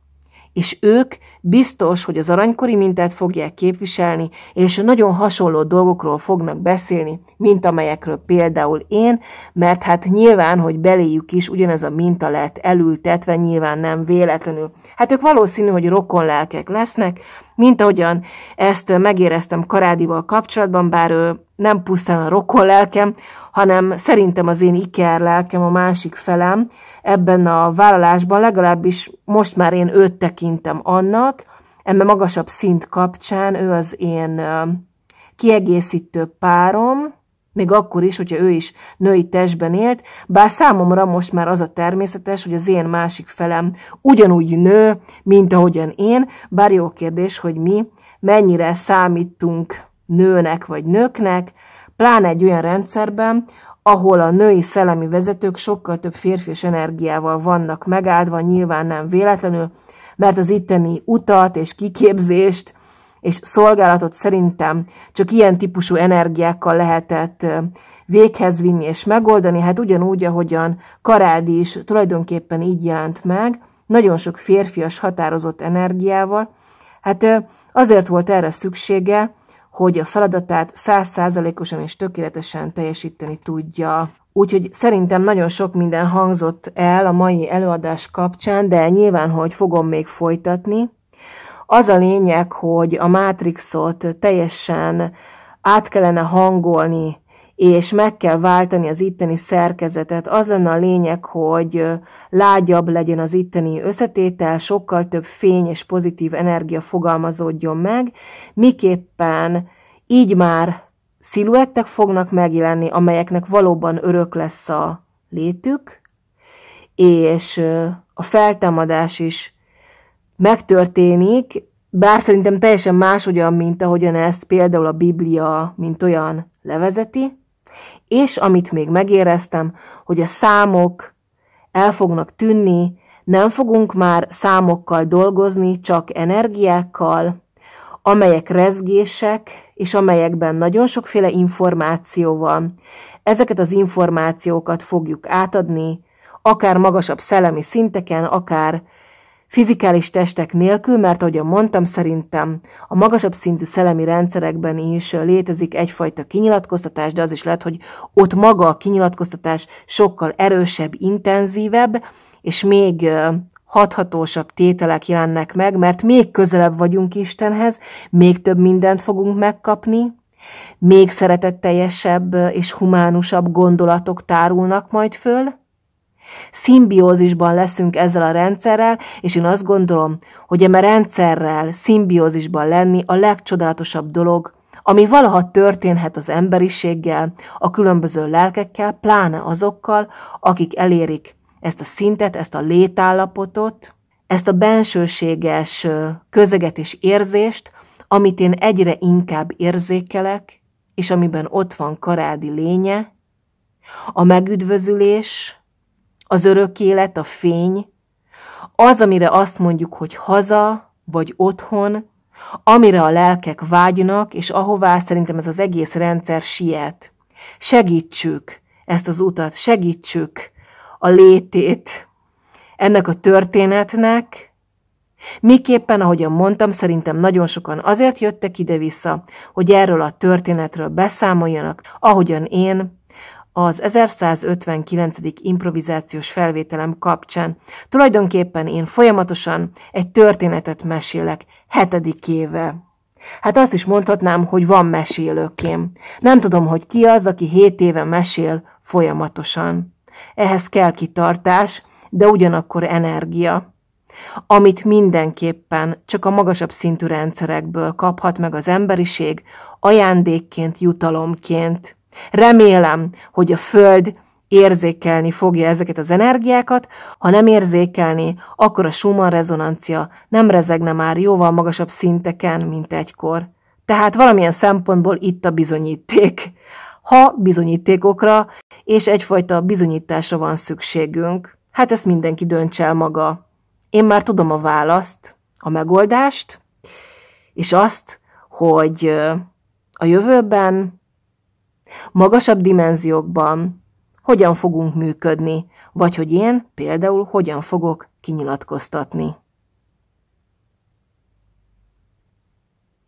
és ők biztos, hogy az aranykori mintát fogják képviselni, és nagyon hasonló dolgokról fognak beszélni, mint amelyekről például én, mert hát nyilván, hogy beléjük is ugyanez a minta lett elültetve, nyilván nem véletlenül. Hát ők valószínű, hogy rokon lelkek lesznek, mint ahogyan ezt megéreztem Karádival kapcsolatban, bár ő nem pusztán a rokon lelkem, hanem szerintem az én iker lelkem a másik felem, ebben a vállalásban, legalábbis most már én őt tekintem annak, ebben magasabb szint kapcsán ő az én kiegészítő párom, még akkor is, hogyha ő is női testben élt, bár számomra most már az a természetes, hogy az én másik felem ugyanúgy nő, mint ahogyan én, bár jó kérdés, hogy mi mennyire számítunk nőnek vagy nőknek, pláne egy olyan rendszerben, ahol a női szellemi vezetők sokkal több férfias energiával vannak megáldva, nyilván nem véletlenül, mert az itteni utat és kiképzést és szolgálatot szerintem csak ilyen típusú energiákkal lehetett véghez vinni és megoldani, hát ugyanúgy, ahogyan Karádi is tulajdonképpen így jelent meg, nagyon sok férfias határozott energiával, hát azért volt erre szüksége, hogy a feladatát százszázalékosan és tökéletesen teljesíteni tudja. Úgyhogy szerintem nagyon sok minden hangzott el a mai előadás kapcsán, de nyilván, hogy fogom még folytatni. Az a lényeg, hogy a mátrixot teljesen át kellene hangolni és meg kell váltani az itteni szerkezetet. Az lenne a lényeg, hogy lágyabb legyen az itteni összetétel, sokkal több fény és pozitív energia fogalmazódjon meg, miképpen így már sziluettek fognak megjelenni, amelyeknek valóban örök lesz a létük, és a feltámadás is megtörténik, bár szerintem teljesen más olyan, mint ahogyan ezt például a Biblia, mint olyan levezeti, és amit még megéreztem, hogy a számok el fognak tűnni, nem fogunk már számokkal dolgozni, csak energiákkal, amelyek rezgések, és amelyekben nagyon sokféle információ van. Ezeket az információkat fogjuk átadni, akár magasabb szellemi szinteken, akár Fizikális testek nélkül, mert ahogy mondtam, szerintem a magasabb szintű szellemi rendszerekben is létezik egyfajta kinyilatkoztatás, de az is lehet, hogy ott maga a kinyilatkoztatás sokkal erősebb, intenzívebb, és még hathatósabb tételek jelennek meg, mert még közelebb vagyunk Istenhez, még több mindent fogunk megkapni, még szeretetteljesebb és humánusabb gondolatok tárulnak majd föl, Szimbiózisban leszünk ezzel a rendszerrel, és én azt gondolom, hogy eme rendszerrel szimbiózisban lenni a legcsodálatosabb dolog, ami valaha történhet az emberiséggel, a különböző lelkekkel, pláne azokkal, akik elérik ezt a szintet, ezt a létállapotot, ezt a bensőséges közeget és érzést, amit én egyre inkább érzékelek, és amiben ott van Karádi lénye, a megüdvözülés, az örök élet, a fény, az, amire azt mondjuk, hogy haza vagy otthon, amire a lelkek vágynak, és ahová szerintem ez az egész rendszer siet. Segítsük ezt az utat, segítsük a létét ennek a történetnek. Miképpen, ahogyan mondtam, szerintem nagyon sokan azért jöttek ide-vissza, hogy erről a történetről beszámoljanak, ahogyan én az 1159. improvizációs felvételem kapcsán. Tulajdonképpen én folyamatosan egy történetet mesélek, hetedik éve. Hát azt is mondhatnám, hogy van mesélőkém. Nem tudom, hogy ki az, aki hét éve mesél folyamatosan. Ehhez kell kitartás, de ugyanakkor energia amit mindenképpen csak a magasabb szintű rendszerekből kaphat meg az emberiség, ajándékként, jutalomként. Remélem, hogy a Föld érzékelni fogja ezeket az energiákat, ha nem érzékelni, akkor a Schumann rezonancia nem rezegne már jóval magasabb szinteken, mint egykor. Tehát valamilyen szempontból itt a bizonyíték. Ha bizonyítékokra és egyfajta bizonyításra van szükségünk, hát ezt mindenki dönts el maga. Én már tudom a választ, a megoldást, és azt, hogy a jövőben magasabb dimenziókban hogyan fogunk működni, vagy hogy én például hogyan fogok kinyilatkoztatni.